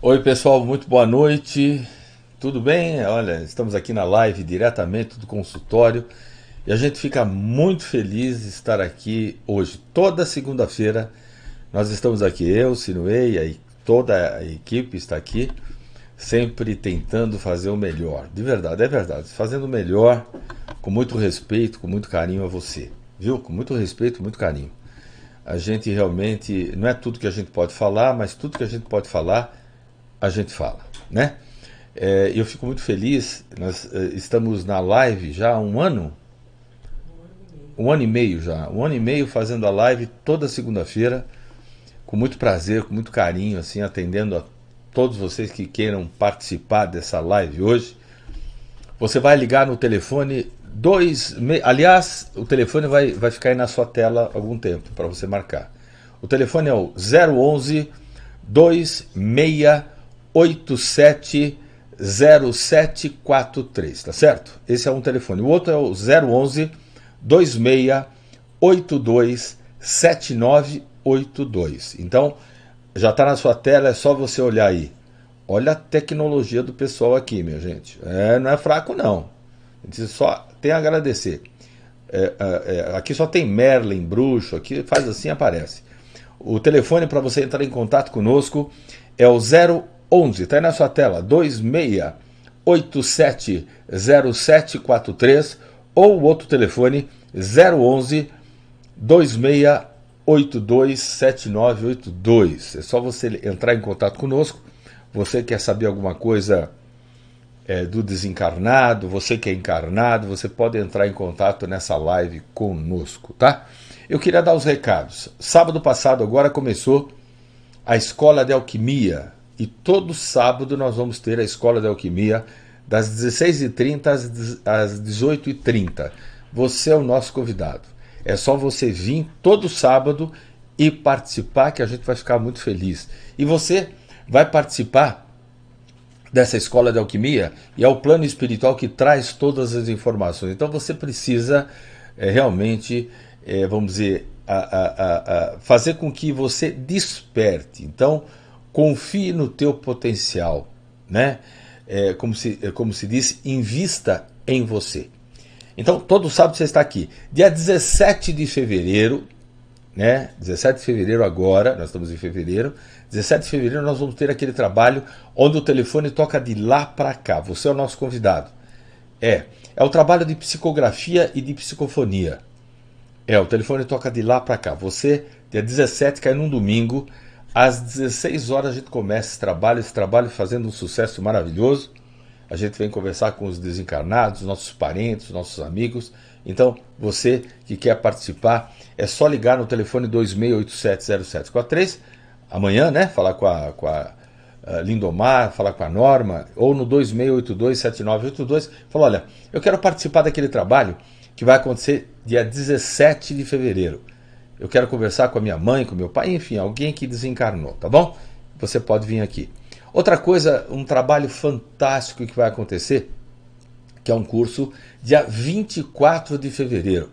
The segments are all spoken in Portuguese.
Oi, pessoal, muito boa noite. Tudo bem? Olha, estamos aqui na live diretamente do consultório e a gente fica muito feliz de estar aqui hoje. Toda segunda-feira nós estamos aqui, eu, Sinuei, e toda a equipe está aqui, sempre tentando fazer o melhor. De verdade, é verdade, fazendo o melhor com muito respeito, com muito carinho a você, viu? Com muito respeito, muito carinho. A gente realmente, não é tudo que a gente pode falar, mas tudo que a gente pode falar a gente fala, né? É, eu fico muito feliz, nós é, estamos na live já há um ano, um ano e meio já, um ano e meio fazendo a live toda segunda-feira, com muito prazer, com muito carinho, assim, atendendo a todos vocês que queiram participar dessa live hoje. Você vai ligar no telefone dois. Me... Aliás, o telefone vai, vai ficar aí na sua tela algum tempo para você marcar. O telefone é o 011 26 0743, tá certo? Esse é um telefone. O outro é o 011 2682 7982. Então, já está na sua tela, é só você olhar aí. Olha a tecnologia do pessoal aqui, minha gente. É, não é fraco, não. só tem a agradecer. É, é, é, aqui só tem Merlin, bruxo, aqui faz assim aparece. O telefone para você entrar em contato conosco é o 011 11, está aí na sua tela, 26870743 ou o outro telefone 011 26827982. É só você entrar em contato conosco. Você quer saber alguma coisa é, do desencarnado, você que é encarnado, você pode entrar em contato nessa live conosco, tá? Eu queria dar os recados. Sábado passado agora começou a Escola de Alquimia e todo sábado nós vamos ter a Escola da Alquimia das 16h30 às 18h30. Você é o nosso convidado. É só você vir todo sábado e participar que a gente vai ficar muito feliz. E você vai participar dessa escola de alquimia e é o plano espiritual que traz todas as informações. Então você precisa é, realmente, é, vamos dizer, a, a, a, fazer com que você desperte. Então confie no teu potencial, né? É, como, se, é, como se diz, invista em você. Então, todo sábado você está aqui. Dia 17 de fevereiro, né? 17 de fevereiro agora, nós estamos em fevereiro. 17 de fevereiro nós vamos ter aquele trabalho onde o telefone toca de lá para cá. Você é o nosso convidado. É, é o trabalho de psicografia e de psicofonia. É, o telefone toca de lá para cá. Você, dia 17, cai num domingo, às 16 horas a gente começa esse trabalho, esse trabalho fazendo um sucesso maravilhoso. A gente vem conversar com os desencarnados, nossos parentes, nossos amigos. Então, você que quer participar, é só ligar no telefone 26870743, amanhã, né? Falar com a, com a eh, Lindomar, falar com a Norma, ou no 26827982, falar, olha, eu quero participar daquele trabalho que vai acontecer dia 17 de fevereiro eu quero conversar com a minha mãe, com meu pai, enfim, alguém que desencarnou, tá bom? Você pode vir aqui. Outra coisa, um trabalho fantástico que vai acontecer, que é um curso dia 24 de fevereiro.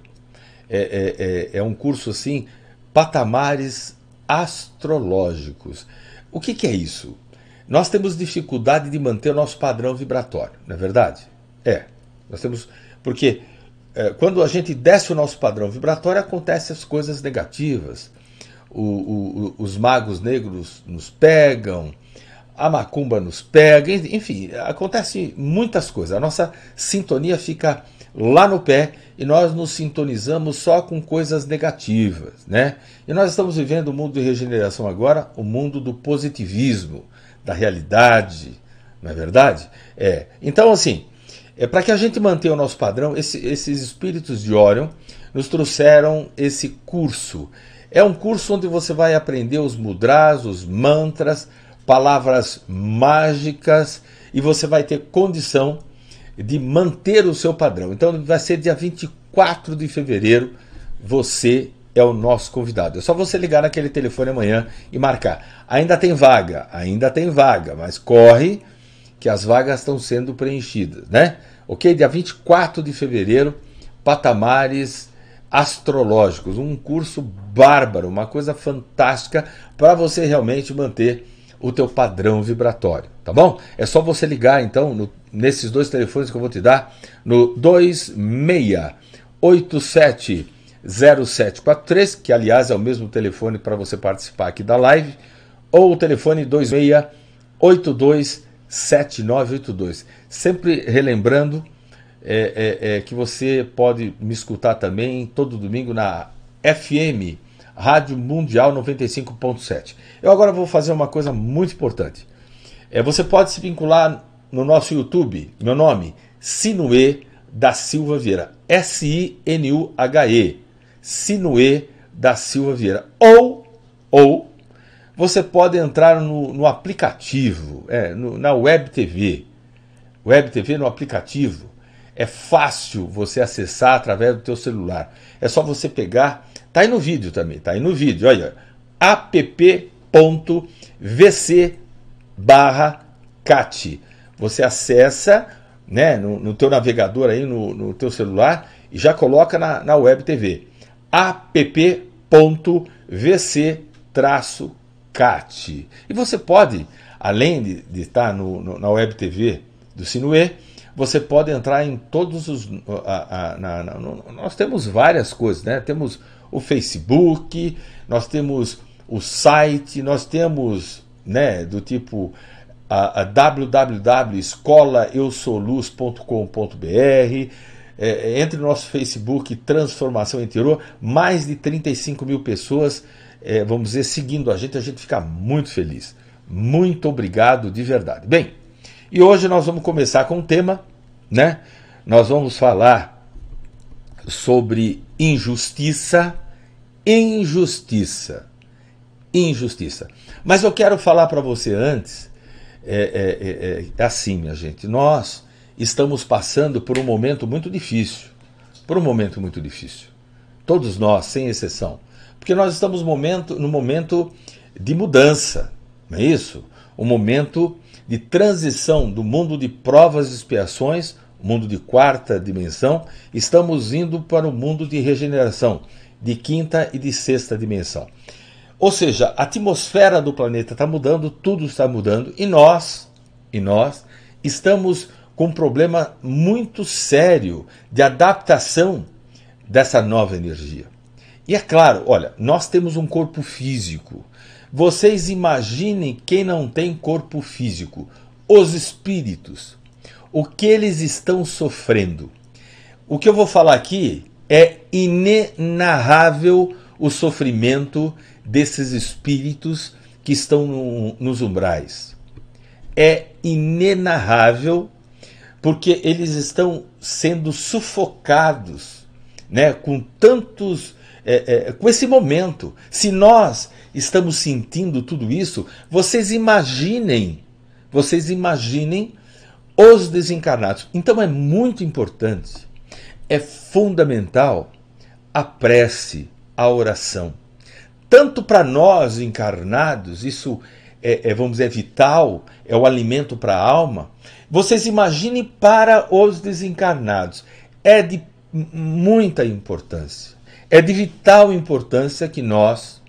É, é, é, é um curso assim, patamares astrológicos. O que, que é isso? Nós temos dificuldade de manter o nosso padrão vibratório, não é verdade? É. Nós temos. Porque é, quando a gente desce o nosso padrão vibratório, acontecem as coisas negativas. O, o, os magos negros nos pegam, a macumba nos pega, enfim, acontecem muitas coisas. A nossa sintonia fica lá no pé e nós nos sintonizamos só com coisas negativas, né? E nós estamos vivendo o mundo de regeneração agora, o mundo do positivismo, da realidade, não é verdade? É. Então, assim, é, Para que a gente mantenha o nosso padrão, esse, esses espíritos de Orion nos trouxeram esse curso. É um curso onde você vai aprender os mudras, os mantras, palavras mágicas e você vai ter condição de manter o seu padrão. Então vai ser dia 24 de fevereiro. Você é o nosso convidado. É só você ligar naquele telefone amanhã e marcar. Ainda tem vaga, ainda tem vaga, mas corre que as vagas estão sendo preenchidas, né? Ok? Dia 24 de fevereiro, patamares astrológicos, um curso bárbaro, uma coisa fantástica para você realmente manter o teu padrão vibratório, tá bom? É só você ligar então no, nesses dois telefones que eu vou te dar, no 2687 que aliás é o mesmo telefone para você participar aqui da live, ou o telefone 2682 7982. Sempre relembrando é, é, é, que você pode me escutar também todo domingo na FM, Rádio Mundial 95.7. Eu agora vou fazer uma coisa muito importante. É, você pode se vincular no nosso YouTube, meu nome, Sinue da Silva Vieira. S-I-N-U-H-E. Sinue da Silva Vieira. Ou, ou, você pode entrar no, no aplicativo, é, no, na Web TV. Web TV no aplicativo. É fácil você acessar através do teu celular. É só você pegar. Tá aí no vídeo também, tá aí no vídeo. Olha, app.vc barra cat. Você acessa né, no, no teu navegador aí, no, no teu celular, e já coloca na, na Web TV. app.vc Cate. E você pode, além de, de estar no, no, na web TV do Sinuê, você pode entrar em todos os. A, a, na, na, no, nós temos várias coisas, né? Temos o Facebook, nós temos o site, nós temos, né, do tipo a, a www.escolaeusoluz.com.br. É, é, entre o nosso Facebook Transformação Interior, mais de 35 mil pessoas é, vamos dizer, seguindo a gente, a gente fica muito feliz. Muito obrigado de verdade. Bem, e hoje nós vamos começar com um tema, né? Nós vamos falar sobre injustiça, injustiça, injustiça. Mas eu quero falar para você antes, é é, é, é, é, assim, minha gente, nós estamos passando por um momento muito difícil, por um momento muito difícil. Todos nós, sem exceção. Porque nós estamos no momento, no momento de mudança, não é isso? Um momento de transição do mundo de provas e expiações, mundo de quarta dimensão, estamos indo para o mundo de regeneração, de quinta e de sexta dimensão. Ou seja, a atmosfera do planeta está mudando, tudo está mudando e nós, e nós estamos com um problema muito sério de adaptação dessa nova energia. E é claro, olha, nós temos um corpo físico. Vocês imaginem quem não tem corpo físico: os espíritos. O que eles estão sofrendo. O que eu vou falar aqui é inenarrável o sofrimento desses espíritos que estão no, nos umbrais. É inenarrável porque eles estão sendo sufocados né, com tantos é, é, com esse momento. Se nós estamos sentindo tudo isso, vocês imaginem, vocês imaginem os desencarnados. Então é muito importante, é fundamental a prece, a oração. Tanto para nós encarnados, isso é, é, vamos dizer, vital, é o alimento para a alma. Vocês imaginem para os desencarnados. É de muita importância. É de vital importância que nós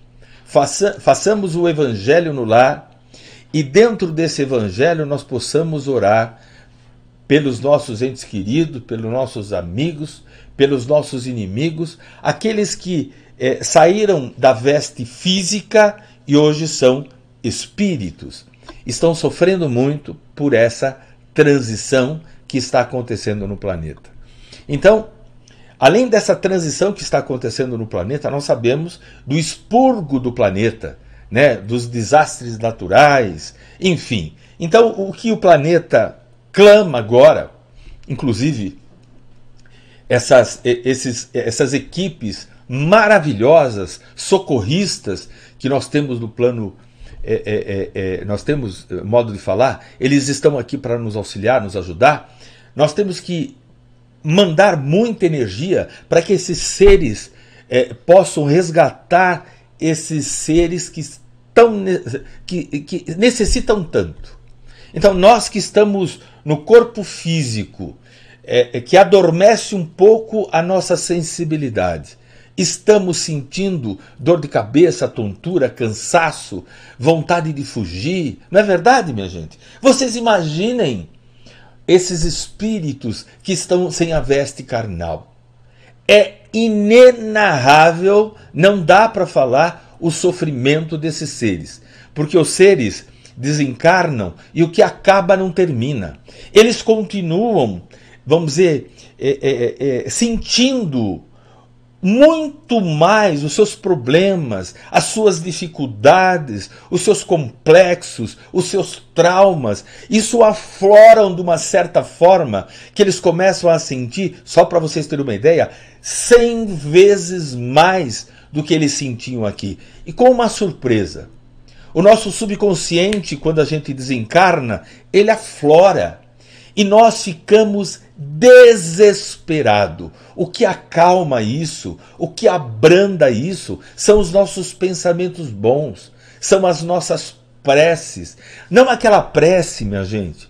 faça, façamos o evangelho no lar e dentro desse evangelho nós possamos orar pelos nossos entes queridos, pelos nossos amigos, pelos nossos inimigos, aqueles que é, saíram da veste física e hoje são espíritos. Estão sofrendo muito por essa transição que está acontecendo no planeta. Então, Além dessa transição que está acontecendo no planeta, nós sabemos do expurgo do planeta, né? dos desastres naturais, enfim. Então, o que o planeta clama agora, inclusive essas, esses, essas equipes maravilhosas, socorristas, que nós temos no plano é, é, é, é nós temos eh, modo de falar, eles estão aqui para nos auxiliar, nos ajudar. Nós temos que mandar muita energia para que esses seres é, possam resgatar esses seres que, estão, que, que necessitam tanto. Então, nós que estamos no corpo físico, é, que adormece um pouco a nossa sensibilidade. Estamos sentindo dor de cabeça, tontura, cansaço, vontade de fugir. Não é verdade, minha gente? Vocês imaginem esses espíritos que estão sem a veste carnal. É inenarrável, não dá para falar o sofrimento desses seres, porque os seres desencarnam e o que acaba não termina. Eles continuam, vamos dizer, é, é, é, é sentindo muito mais os seus problemas, as suas dificuldades, os seus complexos, os seus traumas. Isso afloram de uma certa forma que eles começam a sentir, só para vocês terem uma ideia, 100 vezes mais do que eles sentiam aqui. E com uma surpresa. O nosso subconsciente, quando a gente desencarna, ele aflora. E nós ficamos desesperado. O que acalma isso, o que abranda isso, são os nossos pensamentos bons, são as nossas preces. Não aquela prece, minha gente,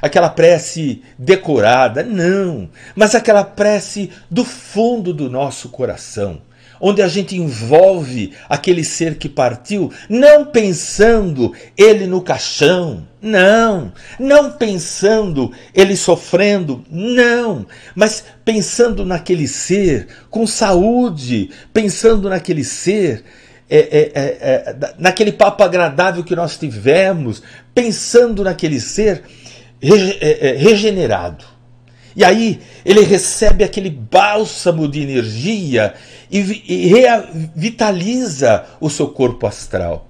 aquela prece decorada, não, mas aquela prece do fundo do nosso coração onde a gente envolve aquele ser que partiu, não pensando ele no caixão, não, não pensando ele sofrendo, não, mas pensando naquele ser com saúde, pensando naquele ser. É, é, é, é naquele papo agradável que nós tivemos, pensando naquele ser é, é, regenerado. E aí ele recebe aquele bálsamo de energia e, e revitaliza o seu corpo astral.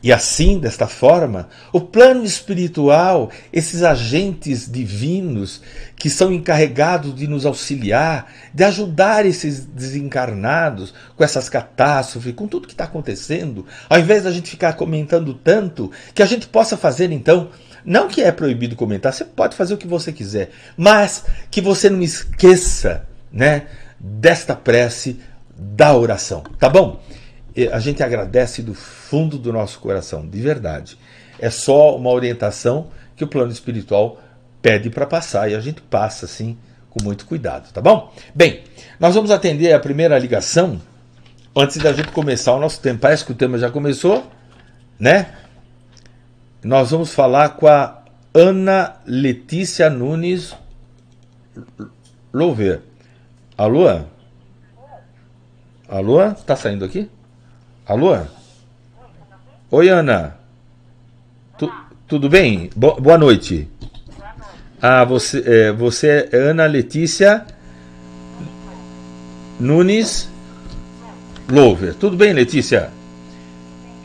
E assim, desta forma, o plano espiritual, esses agentes divinos que são encarregados de nos auxiliar, de ajudar esses desencarnados com essas catástrofes, com tudo que está acontecendo, ao invés da gente ficar comentando tanto, que a gente possa fazer então não que é proibido comentar, você pode fazer o que você quiser, mas que você não esqueça, né, desta prece, da oração, tá bom? A gente agradece do fundo do nosso coração, de verdade. É só uma orientação que o plano espiritual pede para passar e a gente passa assim com muito cuidado, tá bom? Bem, nós vamos atender a primeira ligação antes da gente começar o nosso tempo. Parece que o tema já começou, né? nós vamos falar com a Ana Letícia Nunes Louver. Alô? Alô? Tá saindo aqui? Alô? Oi, Ana. Tu, tudo bem? Bo boa noite. Ah, você é, você é Ana Letícia Nunes Louver. Tudo bem, Letícia?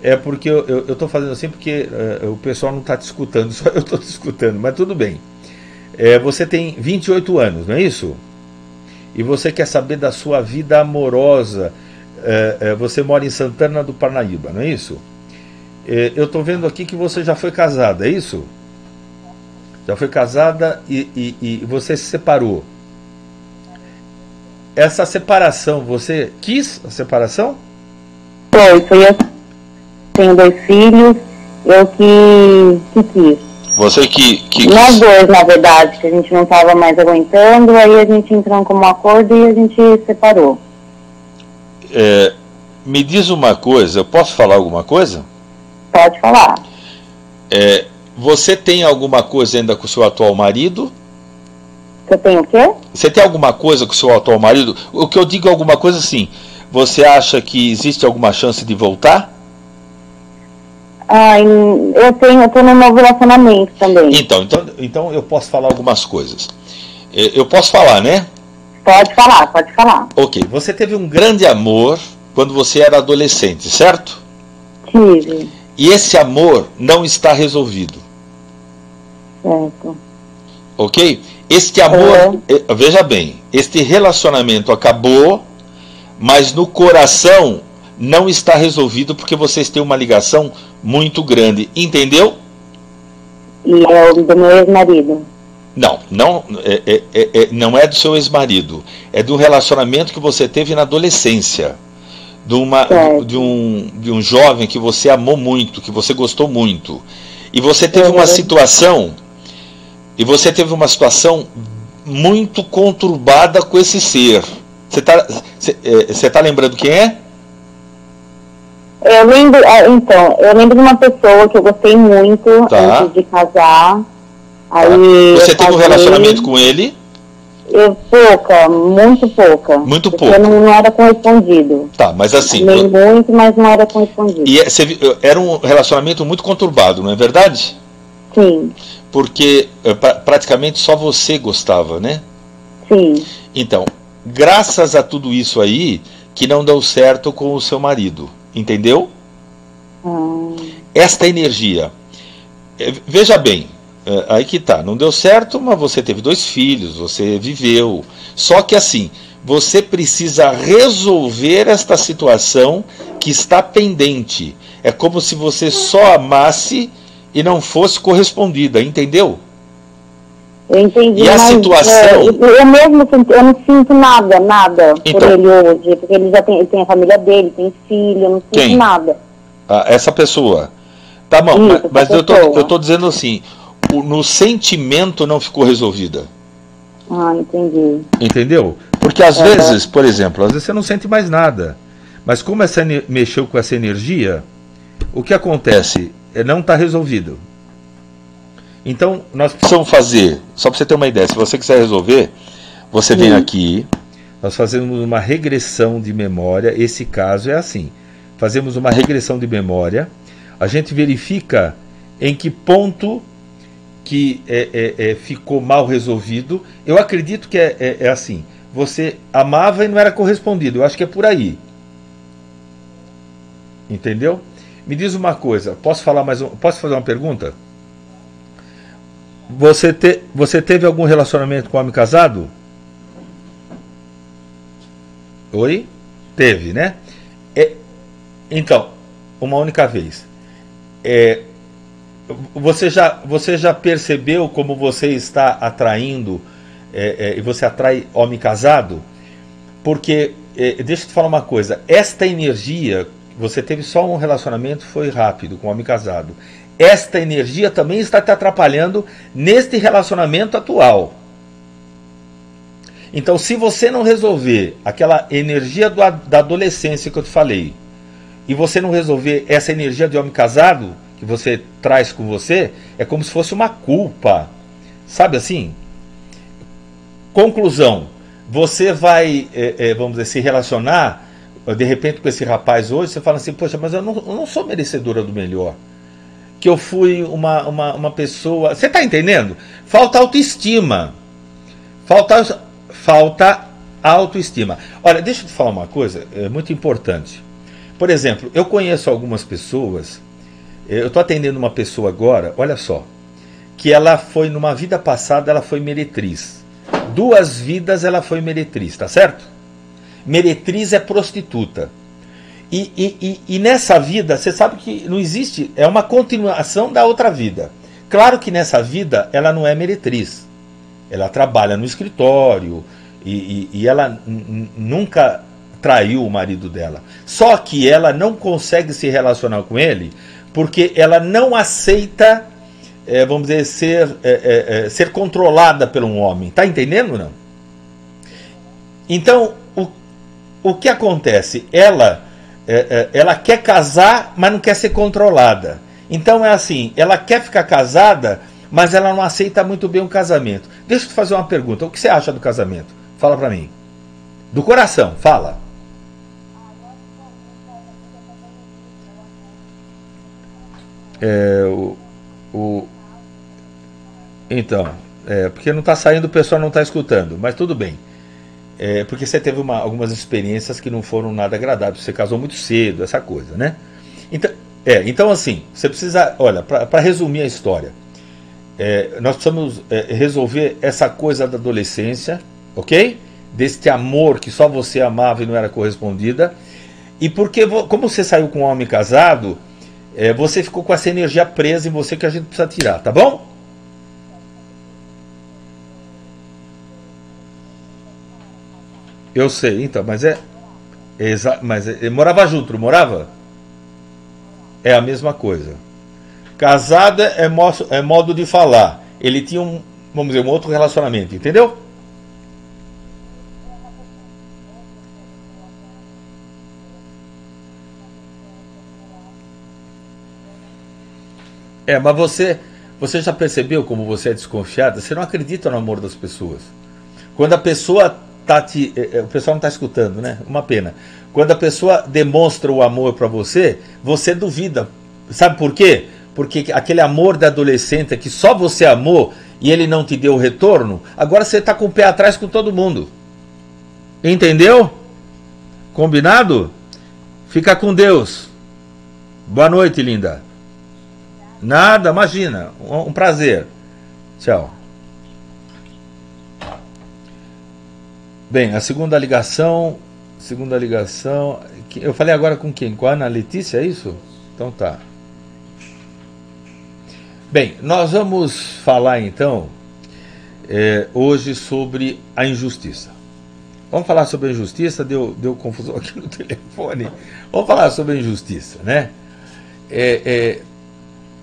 É porque eu estou fazendo assim porque uh, o pessoal não está te escutando, só eu estou te escutando, mas tudo bem. É, você tem 28 anos, não é isso? E você quer saber da sua vida amorosa. É, é, você mora em Santana do Parnaíba, não é isso? É, eu estou vendo aqui que você já foi casada, é isso? Já foi casada e, e, e você se separou. Essa separação, você quis a separação? Foi, foi assim tenho dois filhos, eu que, que quis. Você que, que quis. Nós dois, na verdade, que a gente não estava mais aguentando, aí a gente entrou como um acordo e a gente separou. É, me diz uma coisa, eu posso falar alguma coisa? Pode falar. É, você tem alguma coisa ainda com o seu atual marido? Eu tenho o quê? Você tem alguma coisa com o seu atual marido? O que eu digo é alguma coisa assim, você acha que existe alguma chance de voltar? Ai, eu tenho, eu tô num novo relacionamento também. Então, então, então eu posso falar algumas coisas. É, eu posso falar, né? Pode falar, pode falar. Ok, você teve um grande amor quando você era adolescente, certo? Tive. E esse amor não está resolvido. Certo. Ok? Este amor, é. é veja bem, este relacionamento acabou, mas no coração não está resolvido porque vocês têm uma ligação muito grande. Entendeu? E é do meu ex-marido. Não, não é, é, é, é, não é do seu ex-marido. É do relacionamento que você teve na adolescência. De, uma, de, um, de um jovem que você amou muito, que você gostou muito. E você teve uma uhum. situação. E você teve uma situação muito conturbada com esse ser. Você está é, tá lembrando quem é? Eu lembro, é, então, eu lembro de uma pessoa que eu gostei muito tá. antes de casar. Aí tá. Você teve um relacionamento com ele? Eu, pouca, muito pouca. Muito pouca. Eu não, não era correspondido. Tá, mas assim. Nem eu... muito, mas não era correspondido. E é, era um relacionamento muito conturbado, não é verdade? Sim. Porque eh, pra, praticamente só você gostava, né? Sim. Então, graças a tudo isso aí, que não deu certo com o seu marido. Entendeu? Hum. Esta energia. É, veja bem, é, aí que tá. Não deu certo, mas você teve dois filhos, você viveu. Só que assim, você precisa resolver esta situação que está pendente. É como se você só amasse e não fosse correspondida, entendeu? Eu entendi. E a mas, situação. É, eu mesmo eu não sinto nada, nada então, por ele hoje, porque ele já tem, ele tem a família dele, tem filho, eu não sinto quem? nada. Ah, essa pessoa. Tá bom, Isso, mas, mas eu, tô, eu tô dizendo assim, o, no sentimento não ficou resolvida. Ah, entendi. Entendeu? Porque às é. vezes, por exemplo, às vezes você não sente mais nada. Mas como essa mexeu com essa energia, o que acontece? É, não está resolvido. Então, nós precisamos fazer, só para você ter uma ideia, se você quiser resolver, você vem uhum. aqui, nós fazemos uma regressão de memória. Esse caso é assim: fazemos uma regressão de memória, a gente verifica em que ponto que é, é, é, ficou mal resolvido. Eu acredito que é, é, é assim. Você amava e não era correspondido. Eu acho que é por aí. Entendeu? Me diz uma coisa. Posso falar mais? Um, posso fazer uma pergunta? Você, te, você teve algum relacionamento com homem casado? Oi? Teve, né? É, então, uma única vez. É, você, já, você já percebeu como você está atraindo é, é e você atrai homem casado? Porque, é, deixa eu te falar uma coisa: esta energia você teve só um relacionamento, foi rápido, com um homem casado. Esta energia também está te atrapalhando neste relacionamento atual. Então, se você não resolver aquela energia do, da adolescência que eu te falei, e você não resolver essa energia de homem casado que você traz com você, é como se fosse uma culpa. Sabe assim? Conclusão: você vai, é, é, vamos dizer, se relacionar de repente com esse rapaz hoje, você fala assim, poxa, mas eu não, eu não sou merecedora do melhor. Que eu fui uma, uma, uma pessoa. Você está entendendo? Falta autoestima. Falta, falta autoestima. Olha, deixa eu te falar uma coisa, é muito importante. Por exemplo, eu conheço algumas pessoas. Eu estou atendendo uma pessoa agora, olha só, que ela foi, numa vida passada, ela foi meretriz. Duas vidas ela foi meretriz, tá certo? meretriz é prostituta. E, e, e, e nessa vida, você sabe que não existe, é uma continuação da outra vida. Claro que nessa vida ela não é meretriz. Ela trabalha no escritório e, e ela nunca traiu o marido dela. Só que ela não consegue se relacionar com ele porque ela não aceita, é, vamos dizer, ser, é, é, é ser controlada pelo um homem. Tá entendendo não? Então, o que acontece? Ela, é, é, ela quer casar, mas não quer ser controlada. Então é assim, ela quer ficar casada, mas ela não aceita muito bem o casamento. Deixa eu te fazer uma pergunta. O que você acha do casamento? Fala para mim. Do coração, fala. É, o, o, então, é, porque não está saindo, o pessoal não está escutando, mas tudo bem. É, porque você teve uma, algumas experiências que não foram nada agradáveis. Você casou muito cedo, essa coisa, né? Então, é, então assim, você precisa. Olha, para resumir a história, é, nós precisamos é, resolver essa coisa da adolescência, ok? Deste amor que só você amava e não era correspondida. E porque, como você saiu com um homem casado, é, você ficou com essa energia presa em você que a gente precisa tirar, tá bom? Eu sei, então, mas é. é mas é, ele morava junto, não morava? É a mesma coisa. Casada é, mo é modo de falar. Ele tinha um, vamos dizer, um outro relacionamento, entendeu? É, mas você, você já percebeu como você é desconfiada? Você não acredita no amor das pessoas. Quando a pessoa tá te, é, é, o pessoal não está escutando, né? Uma pena. Quando a pessoa demonstra o amor para você, você duvida. Sabe por quê? Porque aquele amor da adolescente é que só você amou e ele não te deu o retorno, agora você está com o pé atrás com todo mundo. Entendeu? Combinado? Fica com Deus. Boa noite, linda. Nada, imagina. Um prazer. Tchau. Bem, a segunda ligação. Segunda ligação. Eu falei agora com quem? Com a Ana Letícia, é isso? Então tá. Bem, nós vamos falar então é, hoje sobre a injustiça. Vamos falar sobre a injustiça, deu, deu confusão aqui no telefone. Vamos falar sobre a injustiça, né? É, é,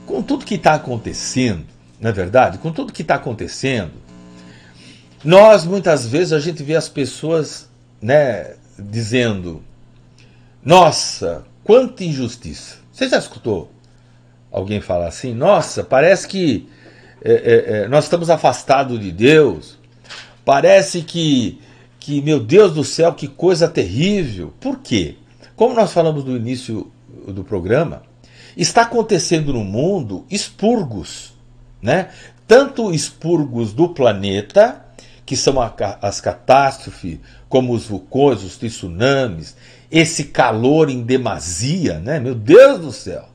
com tudo que está acontecendo, não é verdade, com tudo que está acontecendo, nós, muitas vezes, a gente vê as pessoas né, dizendo: Nossa, quanta injustiça. Você já escutou alguém falar assim? Nossa, parece que é, é, é, nós estamos afastados de Deus. Parece que, que, meu Deus do céu, que coisa terrível. Por quê? Como nós falamos no início do programa, está acontecendo no mundo expurgos, né? Tanto expurgos do planeta que são a, as catástrofes, como os vulcões, os tsunamis, esse calor em demasia, né? Meu Deus do céu!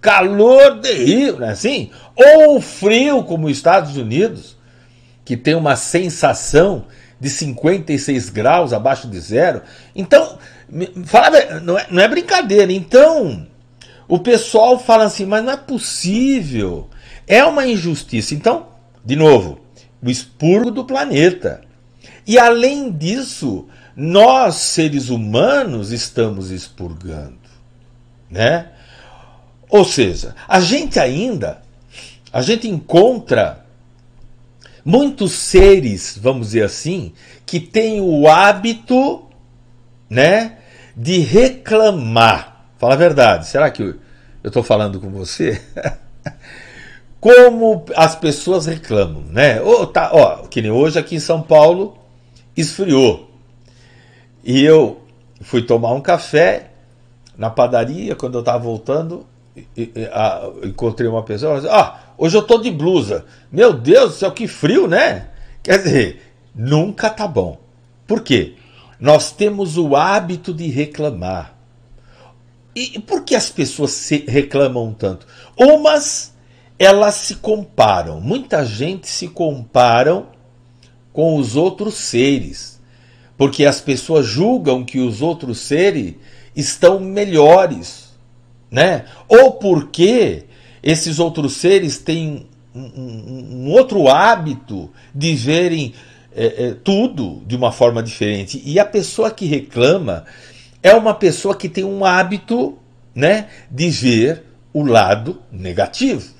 Calor terrível, não é assim? Ou frio, como os Estados Unidos, que tem uma sensação de 56 graus abaixo de zero. Então, fala, não, é, não é brincadeira. Então, o pessoal fala assim, mas não é possível. É uma injustiça. Então, de novo, o expurgo do planeta. E além disso, nós seres humanos estamos expurgando, né? Ou seja, a gente ainda a gente encontra muitos seres, vamos dizer assim, que têm o hábito, né, de reclamar. Fala a verdade, será que eu estou falando com você? Como as pessoas reclamam, né? Oh, tá, ó, que nem hoje aqui em São Paulo esfriou. E eu fui tomar um café na padaria, quando eu estava voltando, encontrei uma pessoa, disse, ah, hoje eu tô de blusa. Meu Deus do céu, que frio, né? Quer dizer, nunca tá bom. Por quê? Nós temos o hábito de reclamar. E por que as pessoas reclamam tanto? Umas elas se comparam. Muita gente se comparam com os outros seres, porque as pessoas julgam que os outros seres estão melhores, né? Ou porque esses outros seres têm um, um, um outro hábito de verem é, é, tudo de uma forma diferente. E a pessoa que reclama é uma pessoa que tem um hábito, né, de ver o lado negativo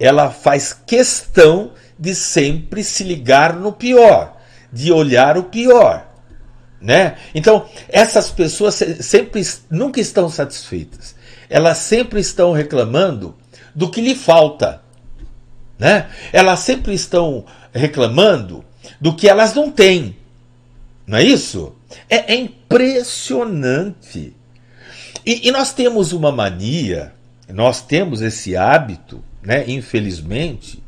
ela faz questão de sempre se ligar no pior, de olhar o pior, né? Então, essas pessoas sempre nunca estão satisfeitas. Elas sempre estão reclamando do que lhe falta, né? Elas sempre estão reclamando do que elas não têm. Não é isso? É, é impressionante. E, e nós temos uma mania, nós temos esse hábito né? Infelizmente,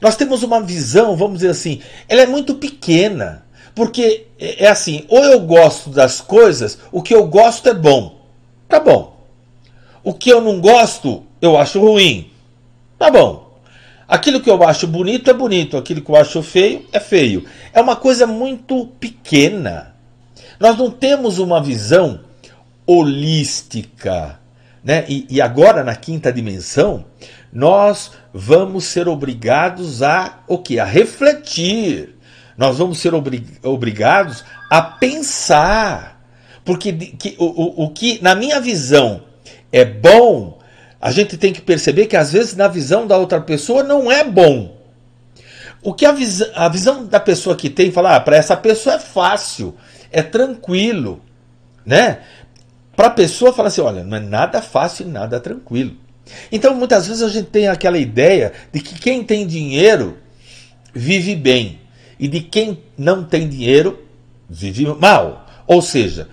nós temos uma visão, vamos dizer assim, ela é muito pequena, porque é, é assim, ou eu gosto das coisas, o que eu gosto é bom. Tá bom. O que eu não gosto, eu acho ruim. Tá bom. Aquilo que eu acho bonito é bonito, aquilo que eu acho feio é feio. É uma coisa muito pequena. Nós não temos uma visão holística. Né? E, e agora, na quinta dimensão, nós vamos ser obrigados a o que? A refletir. Nós vamos ser obri obrigados a pensar. Porque que, o, o, o que, na minha visão, é bom, a gente tem que perceber que às vezes na visão da outra pessoa não é bom. O que a, vis a visão da pessoa que tem, falar, ah, para essa pessoa é fácil, é tranquilo, né? Para a pessoa falar assim, olha, não é nada fácil e nada tranquilo. Então muitas vezes a gente tem aquela ideia de que quem tem dinheiro vive bem e de quem não tem dinheiro vive mal. Ou seja,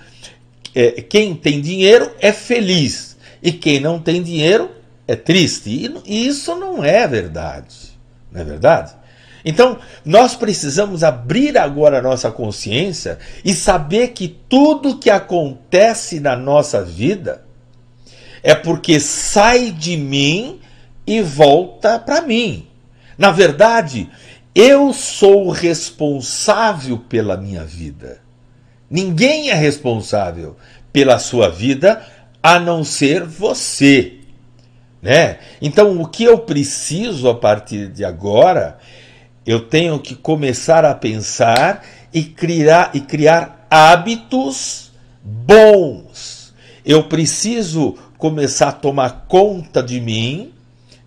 é, quem tem dinheiro é feliz e quem não tem dinheiro é triste. E, e isso não é verdade. Não é verdade? Então, nós precisamos abrir agora a nossa consciência e saber que tudo que acontece na nossa vida é porque sai de mim e volta para mim. Na verdade, eu sou responsável pela minha vida. Ninguém é responsável pela sua vida a não ser você. Né? Então, o que eu preciso a partir de agora, eu tenho que começar a pensar e criar, e criar hábitos bons. Eu preciso começar a tomar conta de mim,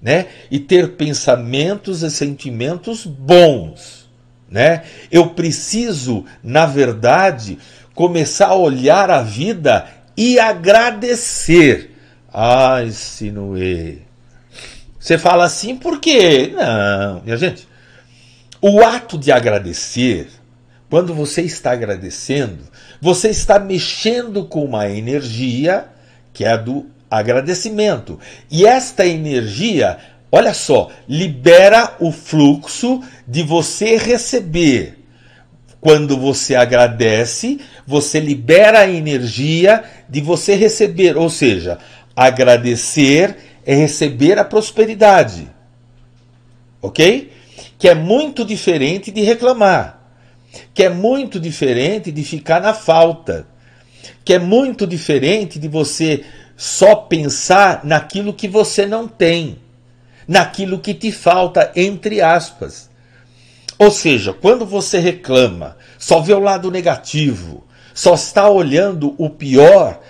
né? E ter pensamentos e sentimentos bons, né? Eu preciso, na verdade, começar a olhar a vida e agradecer. Ai, sinuê. Você fala assim por quê? Não, minha gente. O ato de agradecer, quando você está agradecendo, você está mexendo com uma energia que é do agradecimento. E esta energia, olha só, libera o fluxo de você receber. Quando você agradece, você libera a energia de você receber, ou seja, agradecer é receber a prosperidade. OK? Que é muito diferente de reclamar. Que é muito diferente de ficar na falta que é muito diferente de você só pensar naquilo que você não tem, naquilo que te falta, entre aspas. Ou seja, quando você reclama, só vê o lado negativo, só está olhando o pior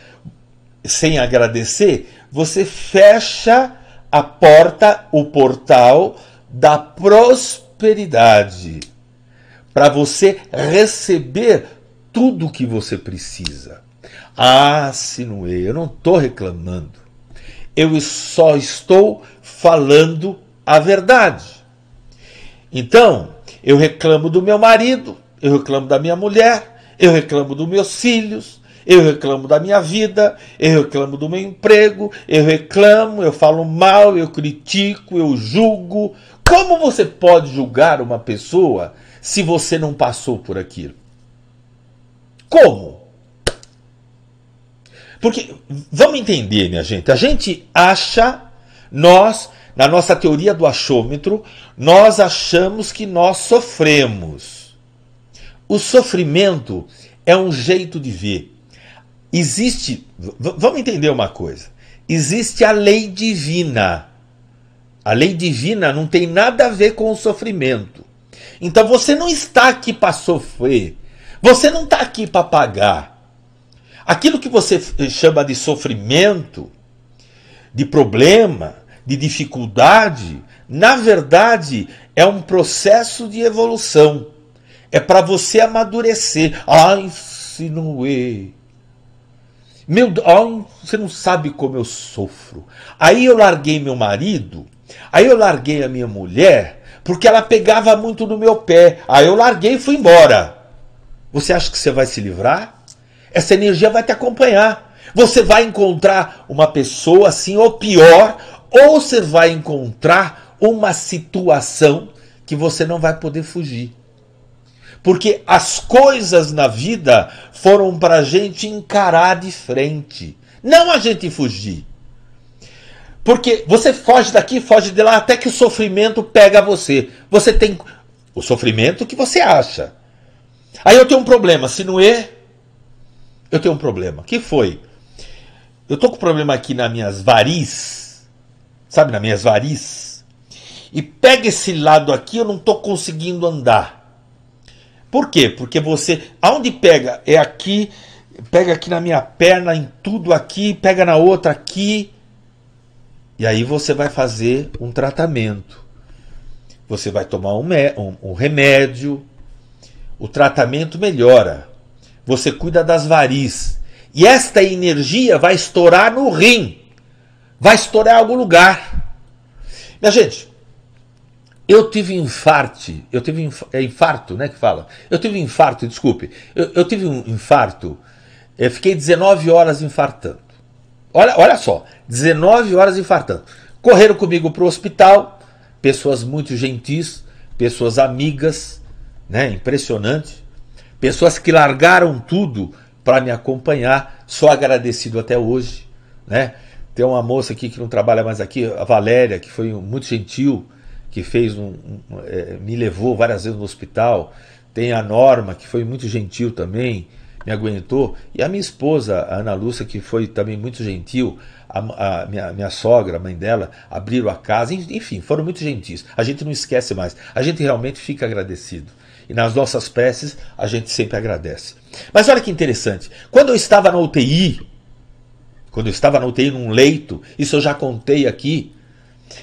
sem agradecer, você fecha a porta, o portal da prosperidade para você receber tudo o que você precisa. Ah, eu não estou reclamando. Eu só estou falando a verdade. Então, eu reclamo do meu marido, eu reclamo da minha mulher, eu reclamo dos meus filhos, eu reclamo da minha vida, eu reclamo do meu emprego, eu reclamo, eu falo mal, eu critico, eu julgo. Como você pode julgar uma pessoa se você não passou por aquilo? Como? Porque, vamos entender, minha gente, a gente acha, nós, na nossa teoria do achômetro, nós achamos que nós sofremos. O sofrimento é um jeito de ver. Existe, vamos entender uma coisa: existe a lei divina. A lei divina não tem nada a ver com o sofrimento. Então você não está aqui para sofrer, você não está aqui para pagar. Aquilo que você eh, chama de sofrimento, de problema, de dificuldade, na verdade é um processo de evolução. É para você amadurecer. Ai, se não é. Meu, ai, você não sabe como eu sofro. Aí eu larguei meu marido, aí eu larguei a minha mulher, porque ela pegava muito no meu pé. Aí eu larguei e fui embora. Você acha que você vai se livrar? Essa energia vai te acompanhar. Você vai encontrar uma pessoa assim, ou pior, ou você vai encontrar uma situação que você não vai poder fugir. Porque as coisas na vida foram para a gente encarar de frente, não a gente fugir. Porque você foge daqui, foge de lá, até que o sofrimento pega você. Você tem o sofrimento que você acha. Aí eu tenho um problema, se não é, eu tenho um problema. Que foi? Eu tô com problema aqui nas minhas varizes, sabe, nas minhas varizes. E pega esse lado aqui, eu não tô conseguindo andar. Por quê? Porque você, aonde pega é aqui, pega aqui na minha perna, em tudo aqui, pega na outra aqui. E aí você vai fazer um tratamento. Você vai tomar um, um, um remédio. O tratamento melhora você cuida das varizes. E esta energia vai estourar no rim, vai estourar em algum lugar. Minha gente, eu tive infarto, eu tive inf, é infarto, né, que fala? Eu tive infarto, desculpe, eu, eu tive um infarto, eu fiquei 19 horas infartando. Olha, olha só, 19 horas infartando. Correram comigo para o hospital, pessoas muito gentis, pessoas amigas, né, impressionante pessoas que largaram tudo para me acompanhar, sou agradecido até hoje, né? Tem uma moça aqui que não trabalha mais aqui, a Valéria, que foi muito gentil, que fez um, um é, me levou várias vezes no hospital. Tem a Norma, que foi muito gentil também, me aguentou. E a minha esposa, a Ana Lúcia, que foi também muito gentil. A, a minha, minha, sogra, a mãe dela, abriram a casa. Enfim, foram muito gentis. A gente não esquece mais. A gente realmente fica agradecido. E nas nossas preces a gente sempre agradece. Mas olha que interessante. Quando eu estava na UTI, quando eu estava na UTI num leito, isso eu já contei aqui,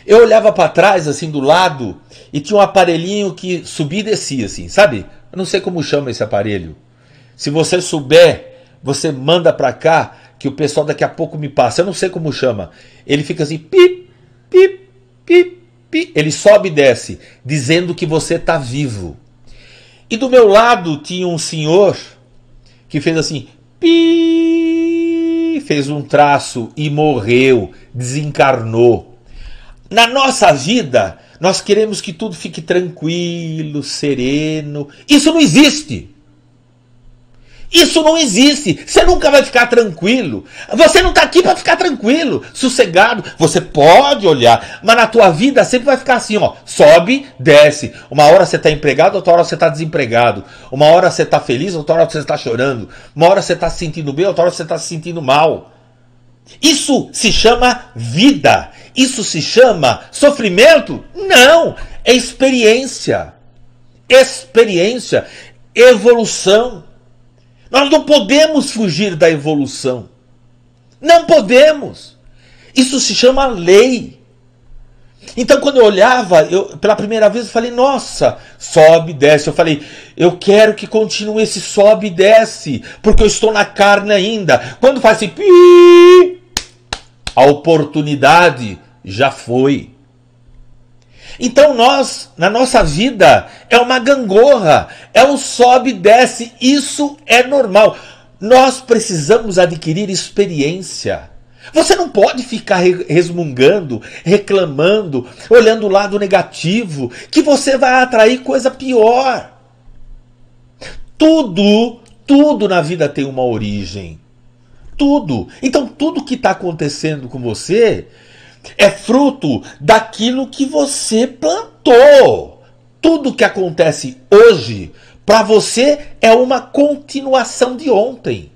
eu olhava para trás, assim, do lado, e tinha um aparelhinho que subia e descia, assim, sabe? Eu não sei como chama esse aparelho. Se você souber, você manda para cá, que o pessoal daqui a pouco me passa. Eu não sei como chama. Ele fica assim, pip, pip, pip, pip. Ele sobe e desce, dizendo que você está vivo. E do meu lado tinha um senhor que fez assim, pi, fez um traço e morreu, desencarnou. Na nossa vida, nós queremos que tudo fique tranquilo, sereno. Isso não existe. Isso não existe. Você nunca vai ficar tranquilo. Você não está aqui para ficar tranquilo, sossegado. Você pode olhar, mas na tua vida sempre vai ficar assim, ó. Sobe, desce. Uma hora você está empregado, outra hora você está desempregado. Uma hora você está feliz, outra hora você está chorando. Uma hora você está se sentindo bem, outra hora você está se sentindo mal. Isso se chama vida. Isso se chama sofrimento? Não. É experiência. Experiência. Evolução nós não podemos fugir da evolução. Não podemos. Isso se chama lei. Então, quando eu olhava, eu, pela primeira vez, eu falei, nossa, sobe e desce. Eu falei, eu quero que continue esse sobe e desce, porque eu estou na carne ainda. Quando faz assim, a oportunidade já foi. Então nós, na nossa vida, é uma gangorra, é um sobe e desce, isso é normal. Nós precisamos adquirir experiência. Você não pode ficar resmungando, reclamando, olhando o lado negativo, que você vai atrair coisa pior. Tudo, tudo na vida tem uma origem. Tudo. Então, tudo que está acontecendo com você é fruto daquilo que você plantou. Tudo que acontece hoje para você é uma continuação de ontem.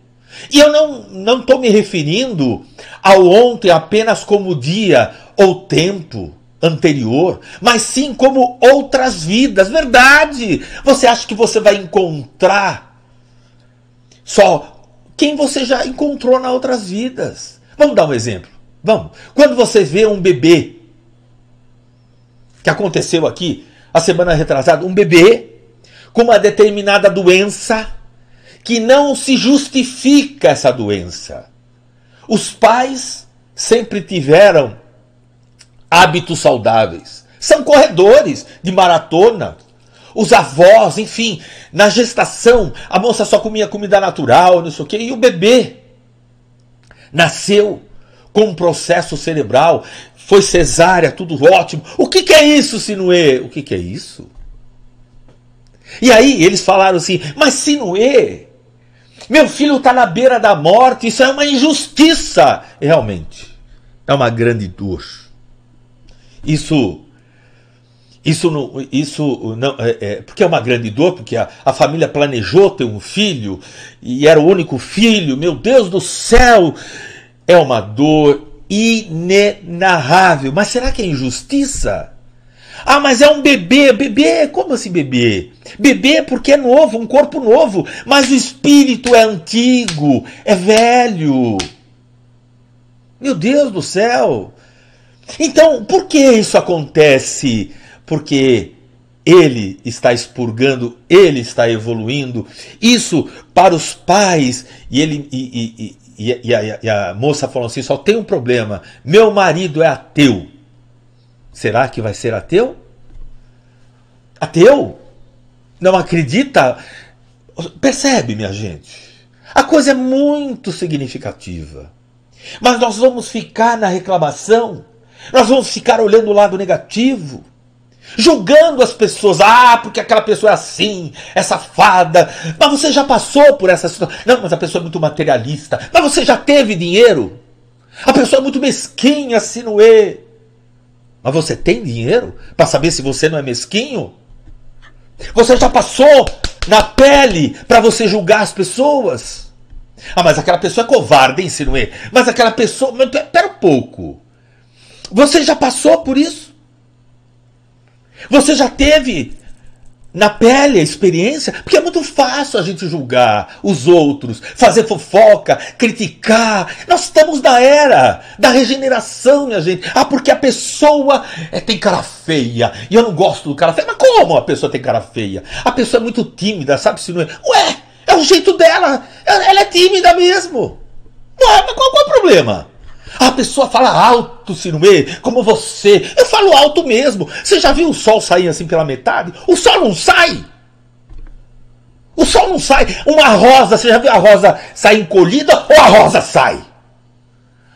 E eu não estou me referindo ao ontem apenas como dia ou tempo anterior, mas sim como outras vidas. Verdade! Você acha que você vai encontrar só quem você já encontrou nas outras vidas? Vamos dar um exemplo. Vamos. Quando você vê um bebê, que aconteceu aqui a semana retrasada, um bebê com uma determinada doença que não se justifica essa doença. Os pais sempre tiveram hábitos saudáveis. São corredores de maratona. Os avós, enfim, na gestação, a moça só comia comida natural, não sei o quê, e o bebê nasceu com processo cerebral, foi cesárea, tudo ótimo. O que, que é isso, Sinuê? O que, que é isso? E aí eles falaram assim, mas Sinuê, meu filho está na beira da morte, isso é uma injustiça. E realmente, é uma grande dor. Isso isso não, isso não é, é, porque é uma grande dor, porque a, a, família planejou ter um filho e era o único filho. Meu Deus do céu! É uma dor inenarrável. Mas será que é injustiça? Ah, mas é um bebê. Bebê, como assim bebê? Bebê é porque é novo, um corpo novo. Mas o espírito é antigo, é velho. Meu Deus do céu! Então, por que isso acontece? Porque ele está expurgando, ele está evoluindo. Isso para os pais, e ele, e, e, e, e, a, e a moça falou assim: só tem um problema, meu marido é ateu. Será que vai ser ateu? Ateu? Não acredita? Percebe, minha gente? A coisa é muito significativa. Mas nós vamos ficar na reclamação, nós vamos ficar olhando o lado negativo julgando as pessoas. Ah, porque aquela pessoa é assim, é safada. Mas você já passou por essa situação. Não, mas a pessoa é muito materialista. Mas você já teve dinheiro? A pessoa é muito mesquinha, sinuê. Assim, é? Mas você tem dinheiro para saber se você não é mesquinho? Você já passou na pele para você julgar as pessoas? Ah, mas aquela pessoa é covarde, hein, sinuê? É? Mas aquela pessoa. Mas, pera um pouco. Você já passou por isso? Você já teve na pele a experiência? Porque é muito fácil a gente julgar os outros, fazer fofoca, criticar. Nós estamos na era da regeneração, minha gente. Ah, porque a pessoa é, tem cara feia e eu não gosto do cara feio. Mas como a pessoa tem cara feia? A pessoa é muito tímida, sabe? Se não é. Ué, é o jeito dela. Ela, é tímida mesmo. Ué, mas qual, qual é o problema? A pessoa fala alto, Sinuê, como você. Eu falo alto mesmo. Você já viu o sol sair assim pela metade? O sol não sai! O sol não sai. Uma rosa, você já viu a rosa sair encolhida ou a rosa sai?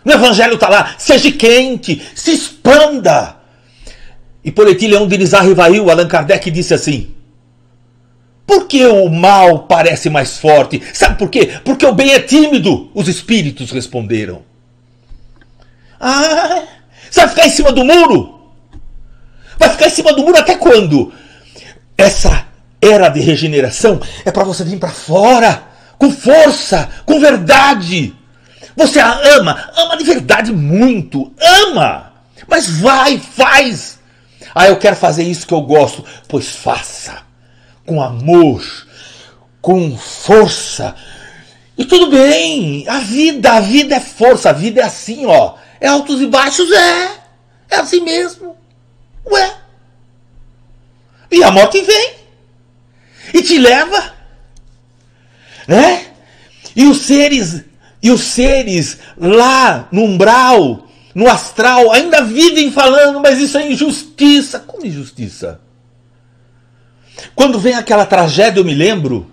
No evangelho está lá, seja quente, se expanda. E Poletilhão de Rivail, Allan Kardec disse assim, por que o mal parece mais forte? Sabe por quê? Porque o bem é tímido, os espíritos responderam. Ah, você vai ficar em cima do muro? Vai ficar em cima do muro até quando? Essa era de regeneração é para você vir para fora, com força, com verdade. Você a ama, ama de verdade muito, ama, mas vai, faz. Ah, eu quero fazer isso que eu gosto, pois faça, com amor, com força. E tudo bem, a vida, a vida é força, a vida é assim, ó. É altos e baixos? É. É assim mesmo. Ué. E a morte vem. E te leva. Né? E os seres, e os seres lá no umbral, no astral, ainda vivem falando, mas isso é injustiça. Como injustiça? Quando vem aquela tragédia, eu me lembro,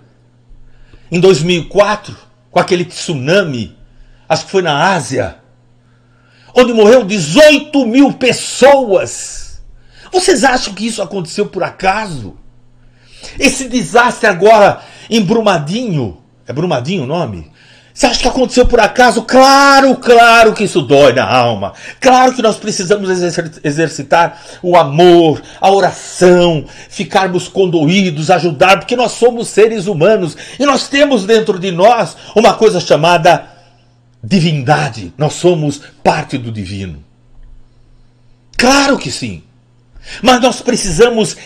em 2004, com aquele tsunami, acho que foi na Ásia, onde morreram 18 mil pessoas. Vocês acham que isso aconteceu por acaso? Esse desastre agora em Brumadinho, é Brumadinho o nome? Você acha que aconteceu por acaso? Claro, claro que isso dói na alma. Claro que nós precisamos exercitar o amor, a oração, ficarmos condoídos, ajudar, porque nós somos seres humanos e nós temos dentro de nós uma coisa chamada divindade, nós somos parte do divino. Claro que sim. Mas nós precisamos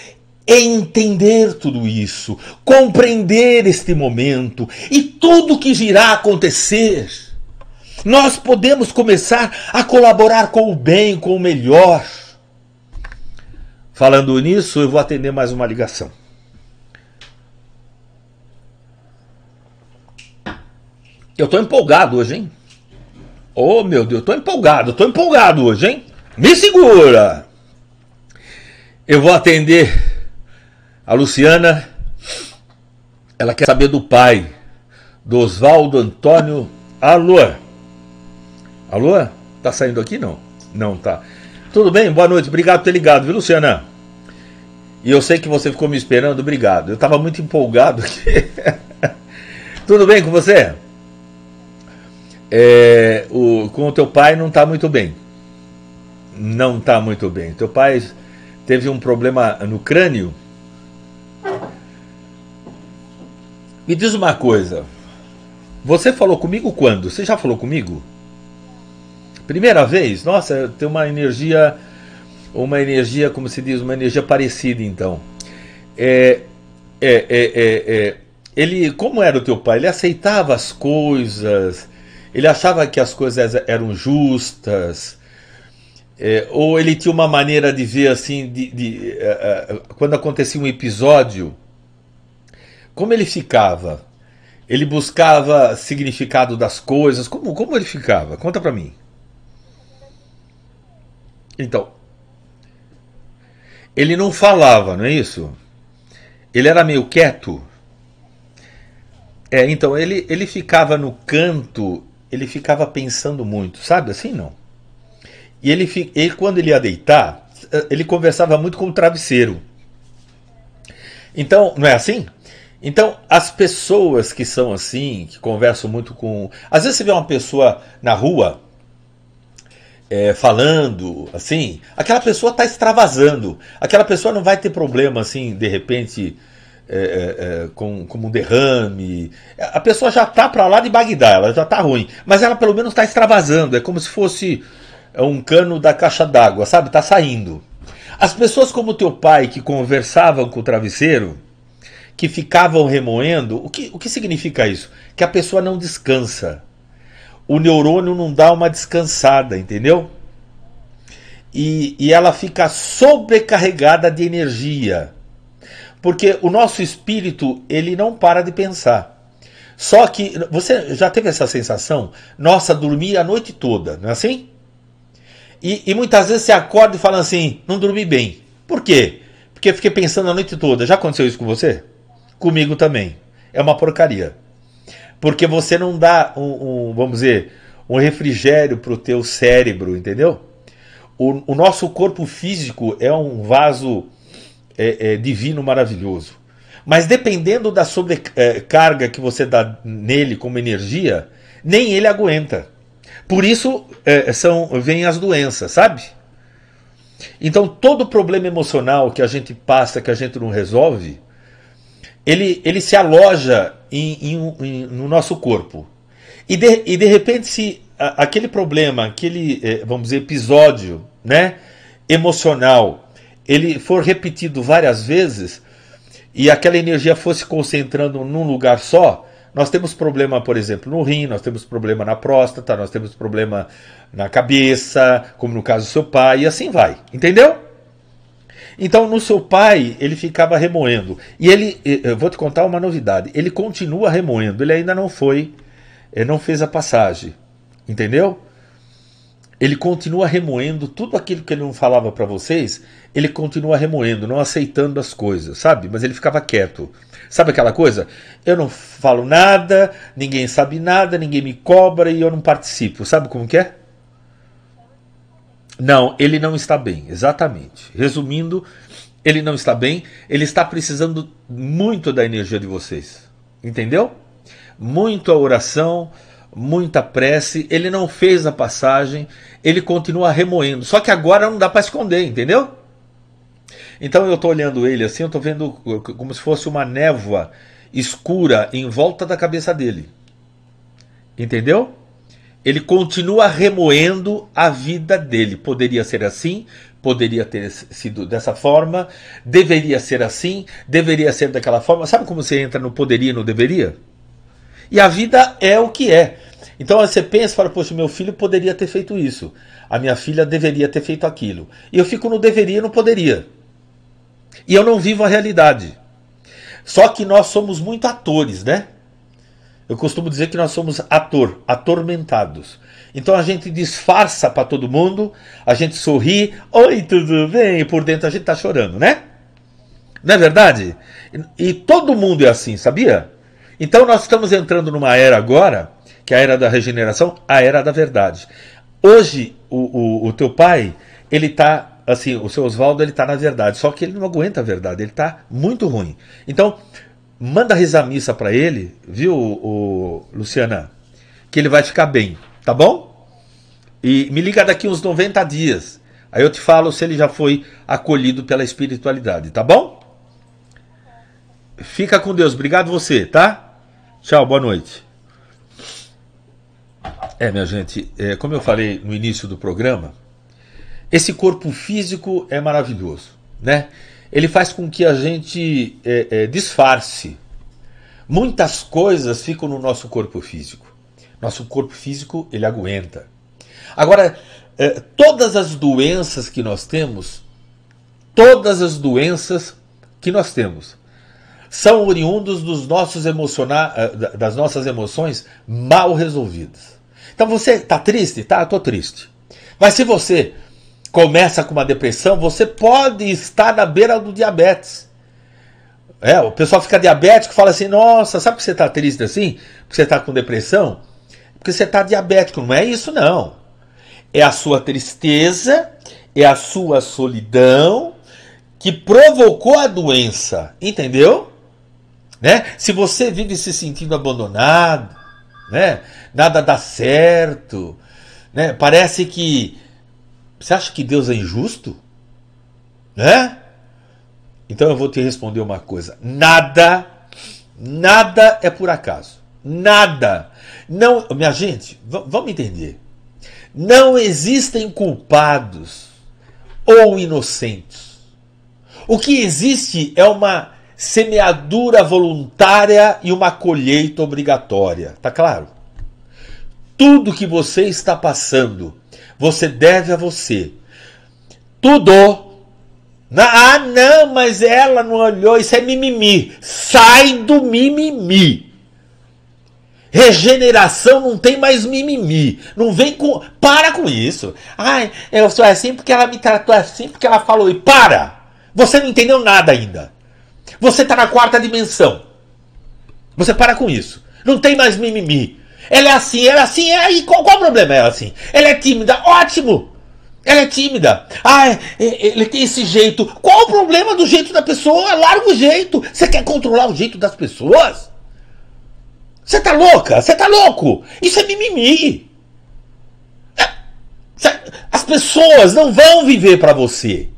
entender tudo isso, compreender este momento e tudo que virá acontecer. Nós podemos começar a colaborar com o bem, com o melhor. Falando nisso, eu vou atender mais uma ligação. Eu estou empolgado hoje, hein? Oh, meu Deus, tô empolgado, tô empolgado hoje, hein? Me segura! Eu vou atender a Luciana. Ela quer saber do pai, do Oswaldo Antônio. Alô? Alô? Tá saindo aqui não? Não, tá. Tudo bem? Boa noite. Obrigado por ter ligado, viu, Luciana? E eu sei que você ficou me esperando, obrigado. Eu tava muito empolgado aqui. Tudo bem com você? é, o, com o teu pai não está muito bem. Não está muito bem. Teu pai teve um problema no crânio. Me diz uma coisa. Você falou comigo quando? Você já falou comigo? Primeira vez? Nossa, tem uma energia, uma energia, como se diz, uma energia parecida então. É, é, é, é, é, ele, como era o teu pai? Ele aceitava as coisas, ele achava que as coisas eram justas, é, ou ele tinha uma maneira de ver assim, de, de é, é, quando acontecia um episódio, como ele ficava? Ele buscava significado das coisas, como, como ele ficava? Conta para mim. Então, ele não falava, não é isso? Ele era meio quieto. É, então ele, ele ficava no canto ele ficava pensando muito, sabe? Assim não. E ele, ele quando ele ia deitar, eh, ele conversava muito com o travesseiro. Então, não é assim? Então, as pessoas que são assim, que conversam muito com. Às vezes você vê uma pessoa na rua é, falando, assim, aquela pessoa está extravasando. Aquela pessoa não vai ter problema, assim, de repente, é, é, é, com, como um derrame. A pessoa já tá para lá de Bagdá, ela já tá ruim. Mas ela pelo menos está extravasando, é como se fosse é, um cano da caixa d'água, sabe? Tá saindo. As pessoas como teu pai que conversavam com o travesseiro, que ficavam remoendo, o que, o que significa isso? Que a pessoa não descansa. O neurônio não dá uma descansada, entendeu? E, e ela fica sobrecarregada de energia porque o nosso espírito, ele não para de pensar. Só que você já teve essa sensação? Nossa, dormi a noite toda, não é assim? E, e muitas vezes você acorda e fala assim: não dormi bem. Por quê? Porque fiquei pensando a noite toda. Já aconteceu isso com você? Comigo também. É uma porcaria. Porque você não dá um, um vamos dizer, um refrigério para o teu cérebro, entendeu? O, o nosso corpo físico é um vaso é, é, divino maravilhoso. Mas dependendo da sobrecarga é, que você dá nele como energia, nem ele aguenta. Por isso é, são, vêm as doenças, sabe? Então todo problema emocional que a gente passa, que a gente não resolve, ele, ele se aloja em, em, em, no nosso corpo. E de, e de repente, se aquele problema, aquele, é, vamos dizer, episódio né, emocional ele for repetido várias vezes e aquela energia for se concentrando num lugar só, nós temos problema, por exemplo, no rim, nós temos problema na próstata, nós temos problema na cabeça, como no caso do seu pai, e assim vai. Entendeu? Então, no seu pai, ele ficava remoendo. E ele, eu eh, eh, vou te contar uma novidade, ele continua remoendo, ele ainda não foi, eh, não fez a passagem. Entendeu? ele continua remoendo tudo aquilo que ele não falava para vocês, ele continua remoendo, não aceitando as coisas, sabe? Mas ele ficava quieto. Sabe aquela coisa? Eu não falo nada, ninguém sabe nada, ninguém me cobra e eu não participo. Sabe como que é? Não, ele não está bem, exatamente. Resumindo, ele não está bem, ele está precisando muito da energia de vocês. Entendeu? Muito a oração, muita prece, ele não fez a passagem, ele continua remoendo. Só que agora não dá para esconder, entendeu? Então eu estou olhando ele assim, eu estou vendo como se fosse uma névoa escura em volta da cabeça dele. Entendeu? Ele continua remoendo a vida dele. Poderia ser assim, poderia ter sido dessa forma, deveria ser assim, deveria ser daquela forma. Sabe como você entra no poderia e no deveria? E a vida é o que é. Então você pensa e fala, poxa, meu filho poderia ter feito isso. A minha filha deveria ter feito aquilo. E eu fico no deveria e no poderia. E eu não vivo a realidade. Só que nós somos muito atores, né? Eu costumo dizer que nós somos ator, atormentados. Então a gente disfarça para todo mundo, a gente sorri, oi, tudo bem? E por dentro a gente tá chorando, né? Não é verdade? E, e todo mundo é assim, sabia? Então nós estamos entrando numa era agora que é a era da regeneração, a era da verdade. Hoje, o, o, o teu pai, ele está, assim, o seu Oswaldo, ele está na verdade, só que ele não aguenta a verdade, ele está muito ruim. Então, manda rezar missa para ele, viu, o, Luciana? Que ele vai ficar bem, tá bom? E me liga daqui uns 90 dias. Aí eu te falo se ele já foi acolhido pela espiritualidade, tá bom? Fica com Deus. Obrigado você, tá? Tchau, boa noite. É, minha gente, é, como eu falei no início do programa, esse corpo físico é maravilhoso, né? Ele faz com que a gente é, é, disfarce. Muitas coisas ficam no nosso corpo físico. Nosso corpo físico ele aguenta. Agora, é, todas as doenças que nós temos, todas as doenças que nós temos, são oriundos dos nossos emocionar é, das nossas emoções mal resolvidas. Então você está triste? Tá, eu estou triste. Mas se você começa com uma depressão, você pode estar na beira do diabetes. É, o pessoal fica diabético e fala assim: nossa, sabe que você está triste assim? Porque você está com depressão? Porque você está diabético. Não é isso, não. É a sua tristeza, é a sua solidão que provocou a doença. Entendeu? Né? Se você vive se sentindo abandonado, né? Nada dá certo, né? Parece que você acha que Deus é injusto, né? Então eu vou te responder uma coisa: nada, nada é por acaso, nada. Não, minha gente, vamos entender. Não existem culpados ou inocentes. O que existe é uma semeadura voluntária e uma colheita obrigatória. Tá claro? Tudo que você está passando, você deve a você. Tudo. Na, ah, não, mas ela não olhou, isso é mimimi. Sai do mimimi. Regeneração não tem mais mimimi. Não vem com. Para com isso. Ai, eu sou assim porque ela me tratou assim, porque ela falou. E para! Você não entendeu nada ainda. Você está na quarta dimensão. Você para com isso. Não tem mais mimimi. Ela é assim, ela é assim, é aí. Qual, qual o problema? Ela é assim. Ela é tímida, ótimo! Ela é tímida. Ah, é, é, ele tem esse jeito. Qual o problema do jeito da pessoa? Larga o jeito. Você quer controlar o jeito das pessoas? Você tá louca? Você tá louco? Isso é mimimi. É, as pessoas não vão viver para você.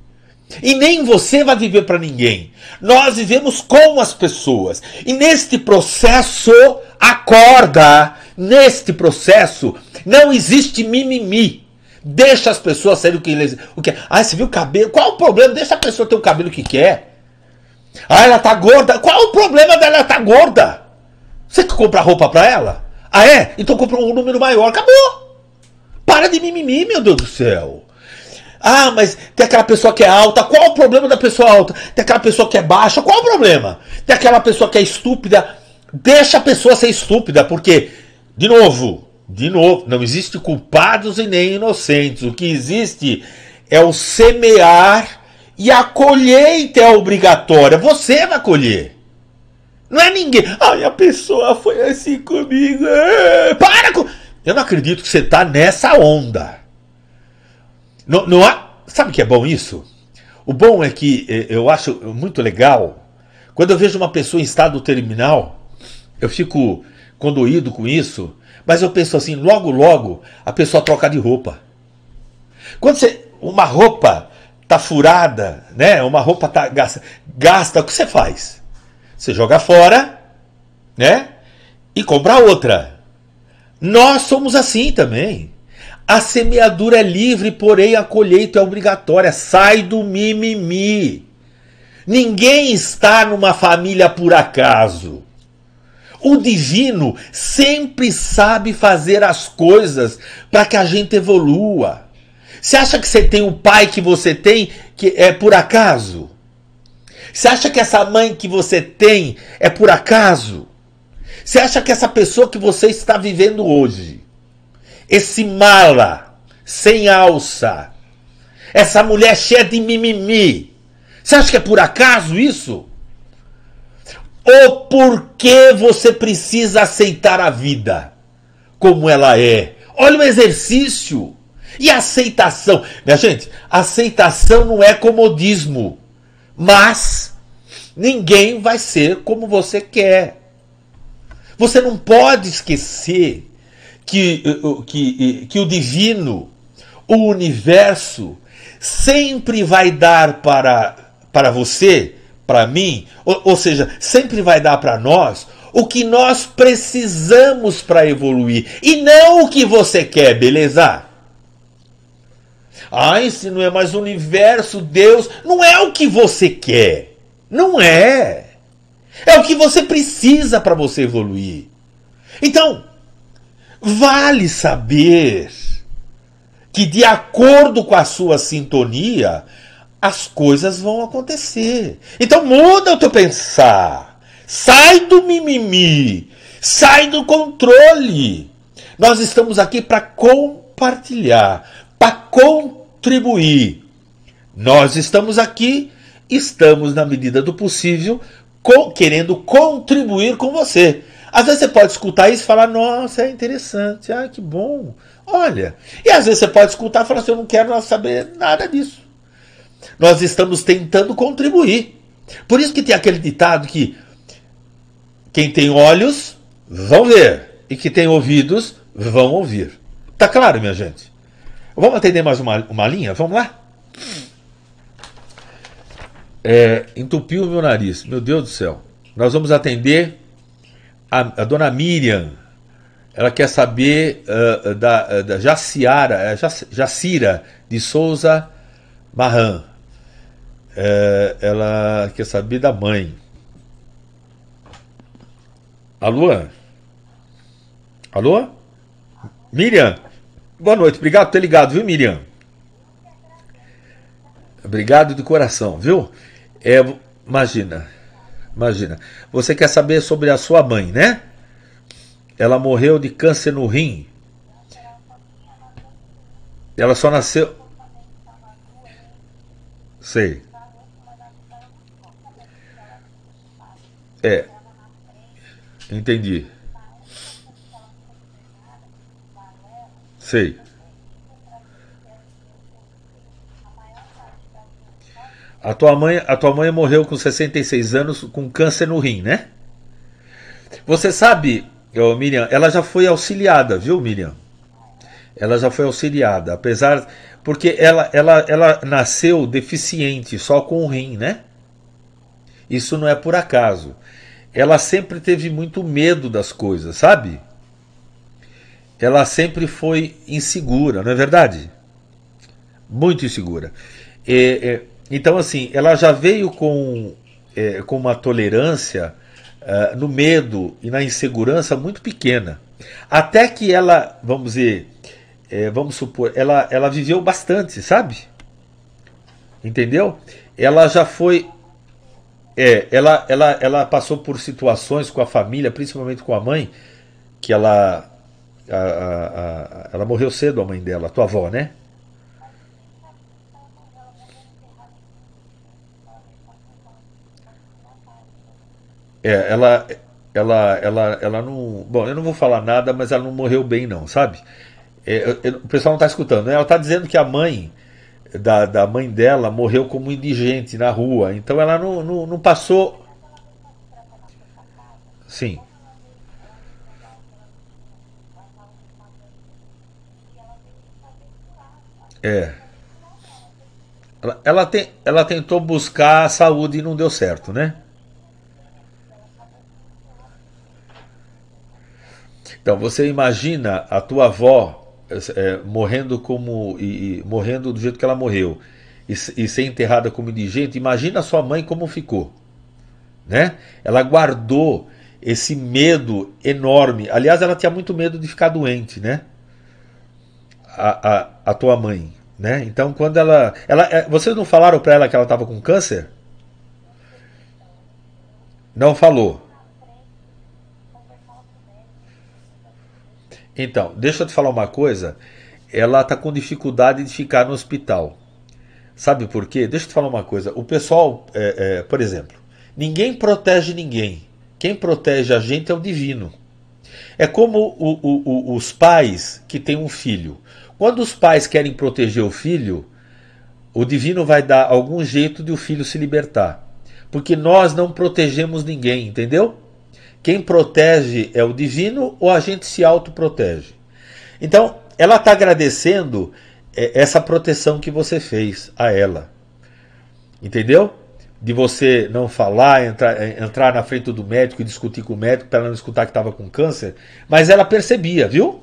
E nem você vai viver para ninguém. Nós vivemos com as pessoas. E neste processo, acorda! Neste processo, não existe mimimi. Deixa as pessoas serem o que eles. O que, é. ah, você viu o cabelo? Qual o problema? Deixa a pessoa ter o cabelo que quer. Ah, ela tá gorda. Qual o problema dela tá gorda? Você que compra roupa pra ela? Ah, é? Então compra um número maior. Acabou! Para de mimimi, meu Deus do céu! Ah, mas tem aquela pessoa que é alta. Qual o problema da pessoa alta? Tem aquela pessoa que é baixa. Qual o problema? Tem aquela pessoa que é estúpida. Deixa a pessoa ser estúpida, porque, de novo, de novo, não existe culpados e nem inocentes. O que existe é o semear e a colheita é obrigatória. Você vai colher. Não é ninguém. Ai, a pessoa foi assim comigo. Eh, para com. Eu não acredito que você está nessa onda. Não, não há... Sabe que é bom isso? O bom é que eh, eu acho muito legal. Quando eu vejo uma pessoa em estado terminal, eu fico condoído com isso, mas eu penso assim, logo logo a pessoa troca de roupa. Quando você, uma roupa tá furada, né? Uma roupa tá gasta, gasta, o que você faz? Você joga fora, né? E compra outra. Nós somos assim também. A semeadura é livre, porém a colheita é obrigatória. Sai do mimimi. Ninguém está numa família por acaso. O divino sempre sabe fazer as coisas para que a gente evolua. Você acha que você tem o pai que você tem que é por acaso? Você acha que essa mãe que você tem é por acaso? Você acha que essa pessoa que você está vivendo hoje esse mala sem alça, essa mulher cheia de mimimi. Você acha que é por acaso isso? Ou por que você precisa aceitar a vida como ela é? Olha o exercício. E aceitação? Minha gente, aceitação não é comodismo, mas ninguém vai ser como você quer. Você não pode esquecer que, eh, que, eh, que o divino, o universo, sempre vai dar para, para você, para mim, ou, ou seja, sempre vai dar para nós o que nós precisamos para evoluir e não o que você quer, beleza? Ah, esse não é mais universo, Deus. Não é o que você quer. Não é. É o que você precisa para você evoluir. Então, Vale saber que, de acordo com a sua sintonia, as coisas vão acontecer. Então muda o teu pensar. Sai do mimimi. Sai do controle. Nós estamos aqui para compartilhar, para contribuir. Nós estamos aqui, estamos na medida do possível, querendo contribuir com você. Às vezes você pode escutar isso e falar, nossa, é interessante, ah, que bom. Olha. E às vezes você pode escutar e falar assim, eu não quero saber nada disso. Nós estamos tentando contribuir. Por isso que tem aquele ditado que quem tem olhos vão ver e que tem ouvidos vão ouvir. Tá claro, minha gente? Vamos atender mais uma, uma linha? Vamos lá? É, entupiu o meu nariz. Meu Deus do céu. Nós vamos atender a, a dona Miriam, ela quer saber uh, da, ah, da Jaciara, é, Jacira de Souza Marran. É, ela quer saber da mãe. Alô? Alô? Miriam? Boa noite, obrigado por ter ligado, viu, Miriam? Obrigado do coração, viu? É, imagina. Imagina. Você quer saber sobre a sua mãe, né? Ela morreu de câncer no rim. Ela só nasceu. Sei. É. Entendi. Sei. A tua mãe, a tua mãe morreu com 66 anos com câncer no rim, né? Você sabe, Miriam, ela já foi auxiliada, viu, Miriam? Ela já foi auxiliada, apesar porque ela, ela, ela nasceu deficiente, só com o rim, né? Isso não é por acaso. Ela sempre teve muito medo das coisas, sabe? Ela sempre foi insegura, não é verdade? Muito insegura. é, então, assim, ela já veio com, é, com uma tolerância é, no medo e na insegurança muito pequena. Até que ela, vamos dizer, é, vamos supor, ela, ela viveu bastante, sabe? Entendeu? Ela já foi. É, ela, ela, ela passou por situações com a família, principalmente com a mãe, que ela. A, a, a, ela morreu cedo, a mãe dela, a tua avó, né? É, ela, ela, ela, ela não. Bom, eu não vou falar nada, mas ela não morreu bem, não, sabe? É, eu, o pessoal não está escutando. Né? Ela está dizendo que a mãe da, da mãe dela morreu como indigente na rua. Então ela não, não, não passou. Sim. É. Ela, ela, ela tentou buscar a saúde e não deu certo, né? Então você imagina a tua avó é, morrendo como e, e, morrendo do jeito que ela morreu e, e ser enterrada como indigente. Imagina a sua mãe como ficou, né? Ela guardou esse medo enorme. Aliás, ela tinha muito medo de ficar doente, né? A, a, a tua mãe, né? Então, quando ela, ela, eh, vocês não falaram para ela que ela estava com câncer? Não falou. Então, deixa eu te falar uma coisa. Ela está com dificuldade de ficar no hospital. Sabe por quê? Deixa eu te falar uma coisa. O pessoal, é, é, por exemplo, ninguém protege ninguém. Quem protege a gente é o divino. É como o, o, o, os pais que têm um filho. Quando os pais querem proteger o filho, o divino vai dar algum jeito de o filho se libertar. Porque nós não protegemos ninguém, entendeu? Quem protege é o divino ou a gente se autoprotege? Então, ela está agradecendo é, essa proteção que você fez a ela. Entendeu? De você não falar, entrar, é, entrar na frente do médico e discutir com o médico para ela não escutar que estava com câncer. Mas ela percebia, viu?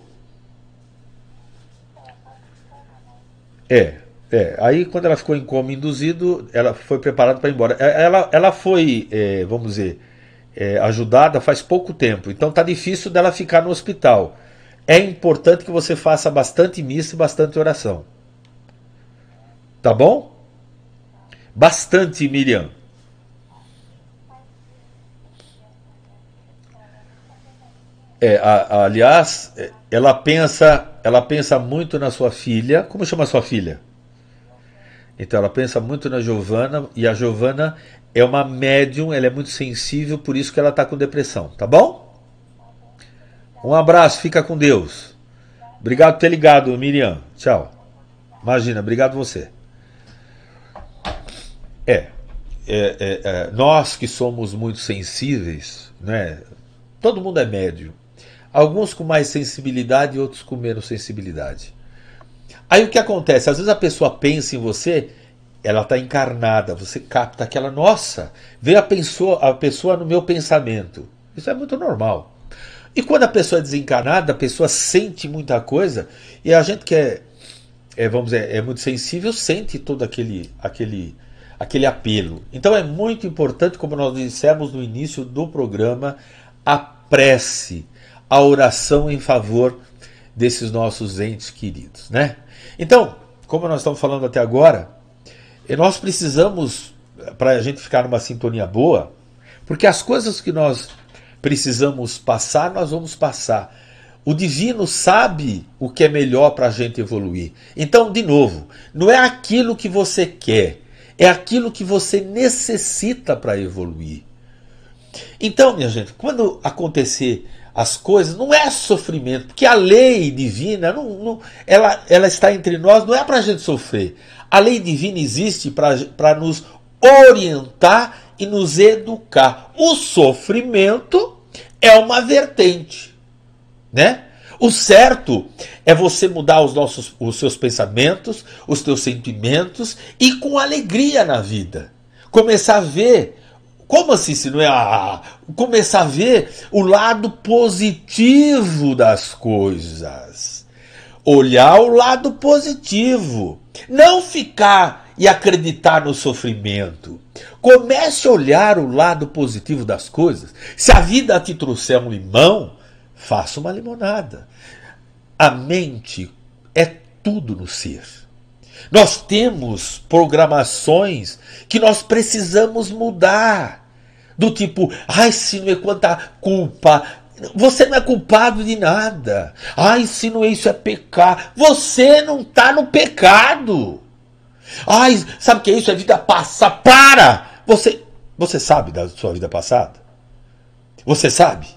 É, é. Aí quando ela ficou em coma induzido, ela foi preparada para ir embora. É, ela, ela foi, é, vamos dizer, é, ajudada faz pouco tempo, então tá difícil dela ficar no hospital. É importante que você faça bastante missa e bastante oração. Tá bom? Bastante, Miriam. É, a, a, aliás, é, ela pensa, ela pensa muito na sua filha. Como chama sua filha? Então ela pensa muito na Giovana e a Giovana é uma médium, ela é muito sensível, por isso que ela está com depressão, tá bom? Um abraço, fica com Deus. Obrigado por ter ligado, Miriam. Tchau. Imagina, obrigado você. É, é, é, é, nós que somos muito sensíveis, né? Todo mundo é médio. Alguns com mais sensibilidade e outros com menos sensibilidade. Aí o que acontece? Às vezes a pessoa pensa em você ela está encarnada, você capta aquela, nossa, vê a pessoa, a pessoa no meu pensamento. Isso é muito normal. E quando a pessoa é desencarnada, a pessoa sente muita coisa, e a gente que é, é vamos dizer, é muito sensível, sente todo aquele, aquele, aquele apelo. Então é muito importante, como nós dissemos no início do programa, a prece, a oração em favor desses nossos entes queridos, né? Então, como nós estamos falando até agora, e nós precisamos, para a gente ficar numa sintonia boa, porque as coisas que nós precisamos passar, nós vamos passar. O divino sabe o que é melhor para a gente evoluir. Então, de novo, não é aquilo que você quer, é aquilo que você necessita para evoluir. Então, minha gente, quando acontecer as coisas, não é sofrimento, porque a lei divina, não, não, ela, ela está entre nós, não é para a gente sofrer. A lei divina existe para nos orientar e nos educar. O sofrimento é uma vertente, né? O certo é você mudar os nossos os seus pensamentos, os teus sentimentos e com alegria na vida. Começar a ver como assim se não é começar a ver o lado positivo das coisas. Olhar o lado positivo não ficar e acreditar no sofrimento. Comece a olhar o lado positivo das coisas. Se a vida te trouxer um limão, faça uma limonada. A mente é tudo no ser. Nós temos programações que nós precisamos mudar. Do tipo, ai, se não é quanta culpa, você não é culpado de nada. Ai, se não é isso é pecar. Você não está no pecado. Ai, sabe o que é isso? É vida passada. Para! Você, você sabe da sua vida passada? Você sabe?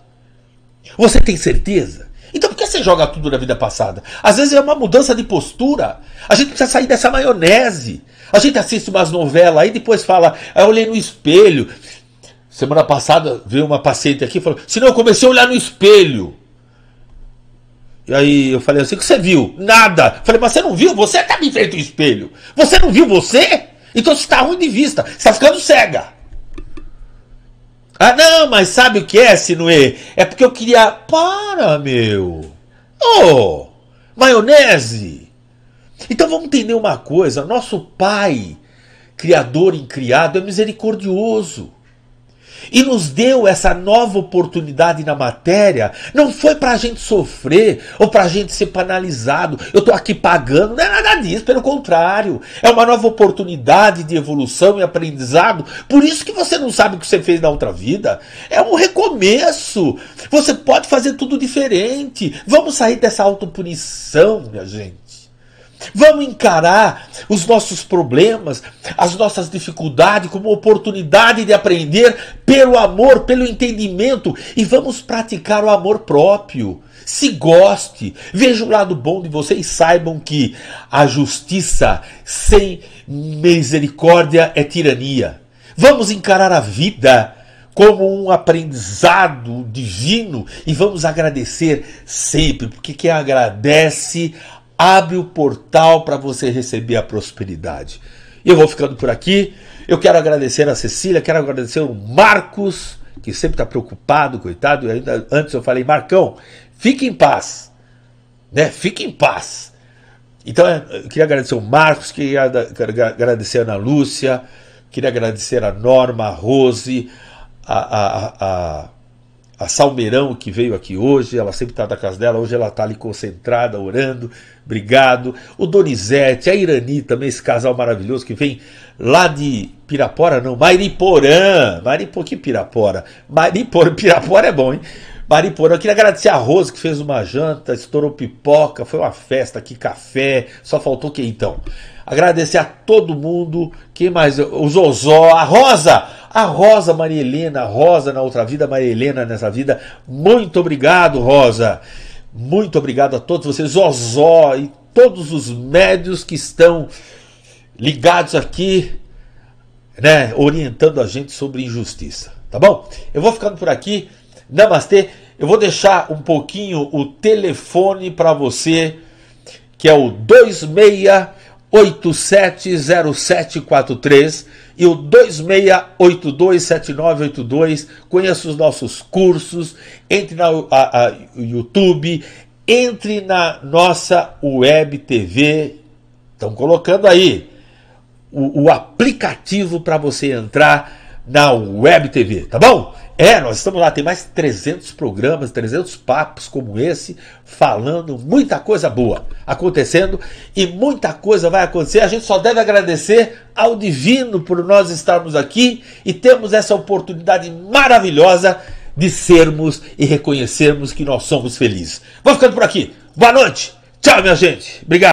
Você tem certeza? Então por que você joga tudo na vida passada? Às vezes é uma mudança de postura. A gente precisa sair dessa maionese. A gente assiste umas novelas aí depois fala, ah, eu olhei no espelho, Semana passada veio uma paciente aqui e falou: Senão eu comecei a olhar no espelho. E aí eu falei assim: o que você viu? Nada. Eu falei, mas você não viu? Você está me vendo no espelho. Você não viu você? Então você está ruim de vista. Você está ficando cega. Ah, não, mas sabe o que é, Sinuê? É porque eu queria. Para, meu! Oh! Maionese! Então vamos entender uma coisa: nosso Pai, Criador e Criado, é misericordioso e nos deu essa nova oportunidade na matéria, não foi para a gente sofrer ou para a gente ser penalizado. Eu estou aqui pagando, não é nada disso, pelo contrário. É uma nova oportunidade de evolução e aprendizado. Por isso que você não sabe o que você fez na outra vida. É um recomeço. Você pode fazer tudo diferente. Vamos sair dessa autopunição, minha gente. Vamos encarar os nossos problemas, as nossas dificuldades como oportunidade de aprender pelo amor, pelo entendimento e vamos praticar o amor próprio. Se goste, veja o lado bom de você e saibam que a justiça sem misericórdia é tirania. Vamos encarar a vida como um aprendizado divino e vamos agradecer sempre, porque quem agradece abre o portal para você receber a prosperidade. Eu vou ficando por aqui. Eu quero agradecer a Cecília, quero agradecer o Marcos, que sempre está preocupado, coitado. Ainda antes eu falei, Marcão, fique em paz. Né? Fique em paz. Então, é, eu queria agradecer o Marcos, queria agradecer a Ana Lúcia, queria agradecer a Norma, a Rose, a, a, a a Salmeirão, que veio aqui hoje, ela sempre está na casa dela, hoje ela está ali concentrada, orando, obrigado. O Donizete, a Irani também, esse casal maravilhoso que vem lá de Pirapora, não, Mariporã, Mariporã, que Pirapora? Mariporã, Pirapora é bom, hein? Mariporã, eu queria agradecer a Rosa que fez uma janta, estourou pipoca, foi uma festa aqui, café, só faltou o que então? Agradecer a todo mundo, quem mais? Os Ozó, a Rosa! A Rosa Maria Helena, Rosa na outra vida, Maria Helena nessa vida. Muito obrigado, Rosa. Muito obrigado a todos vocês, Ozó e todos os médios que estão ligados aqui, né, orientando a gente sobre injustiça, tá bom? Eu vou ficando por aqui. Namastê. Eu vou deixar um pouquinho o telefone para você, que é o 26870743 e o 26827982. Conheça os nossos cursos, entre na YouTube, entre na nossa web TV. Estão colocando aí o, o aplicativo para você entrar na web TV, tá bom? É, nós estamos lá, tem mais 300 programas, 300 papos como esse, falando muita coisa boa acontecendo e muita coisa vai acontecer. A gente só deve agradecer ao Divino por nós estarmos aqui e temos essa oportunidade maravilhosa de sermos e reconhecermos que nós somos felizes. Vou ficando por aqui. Boa noite. Tchau, minha gente. Obrigado.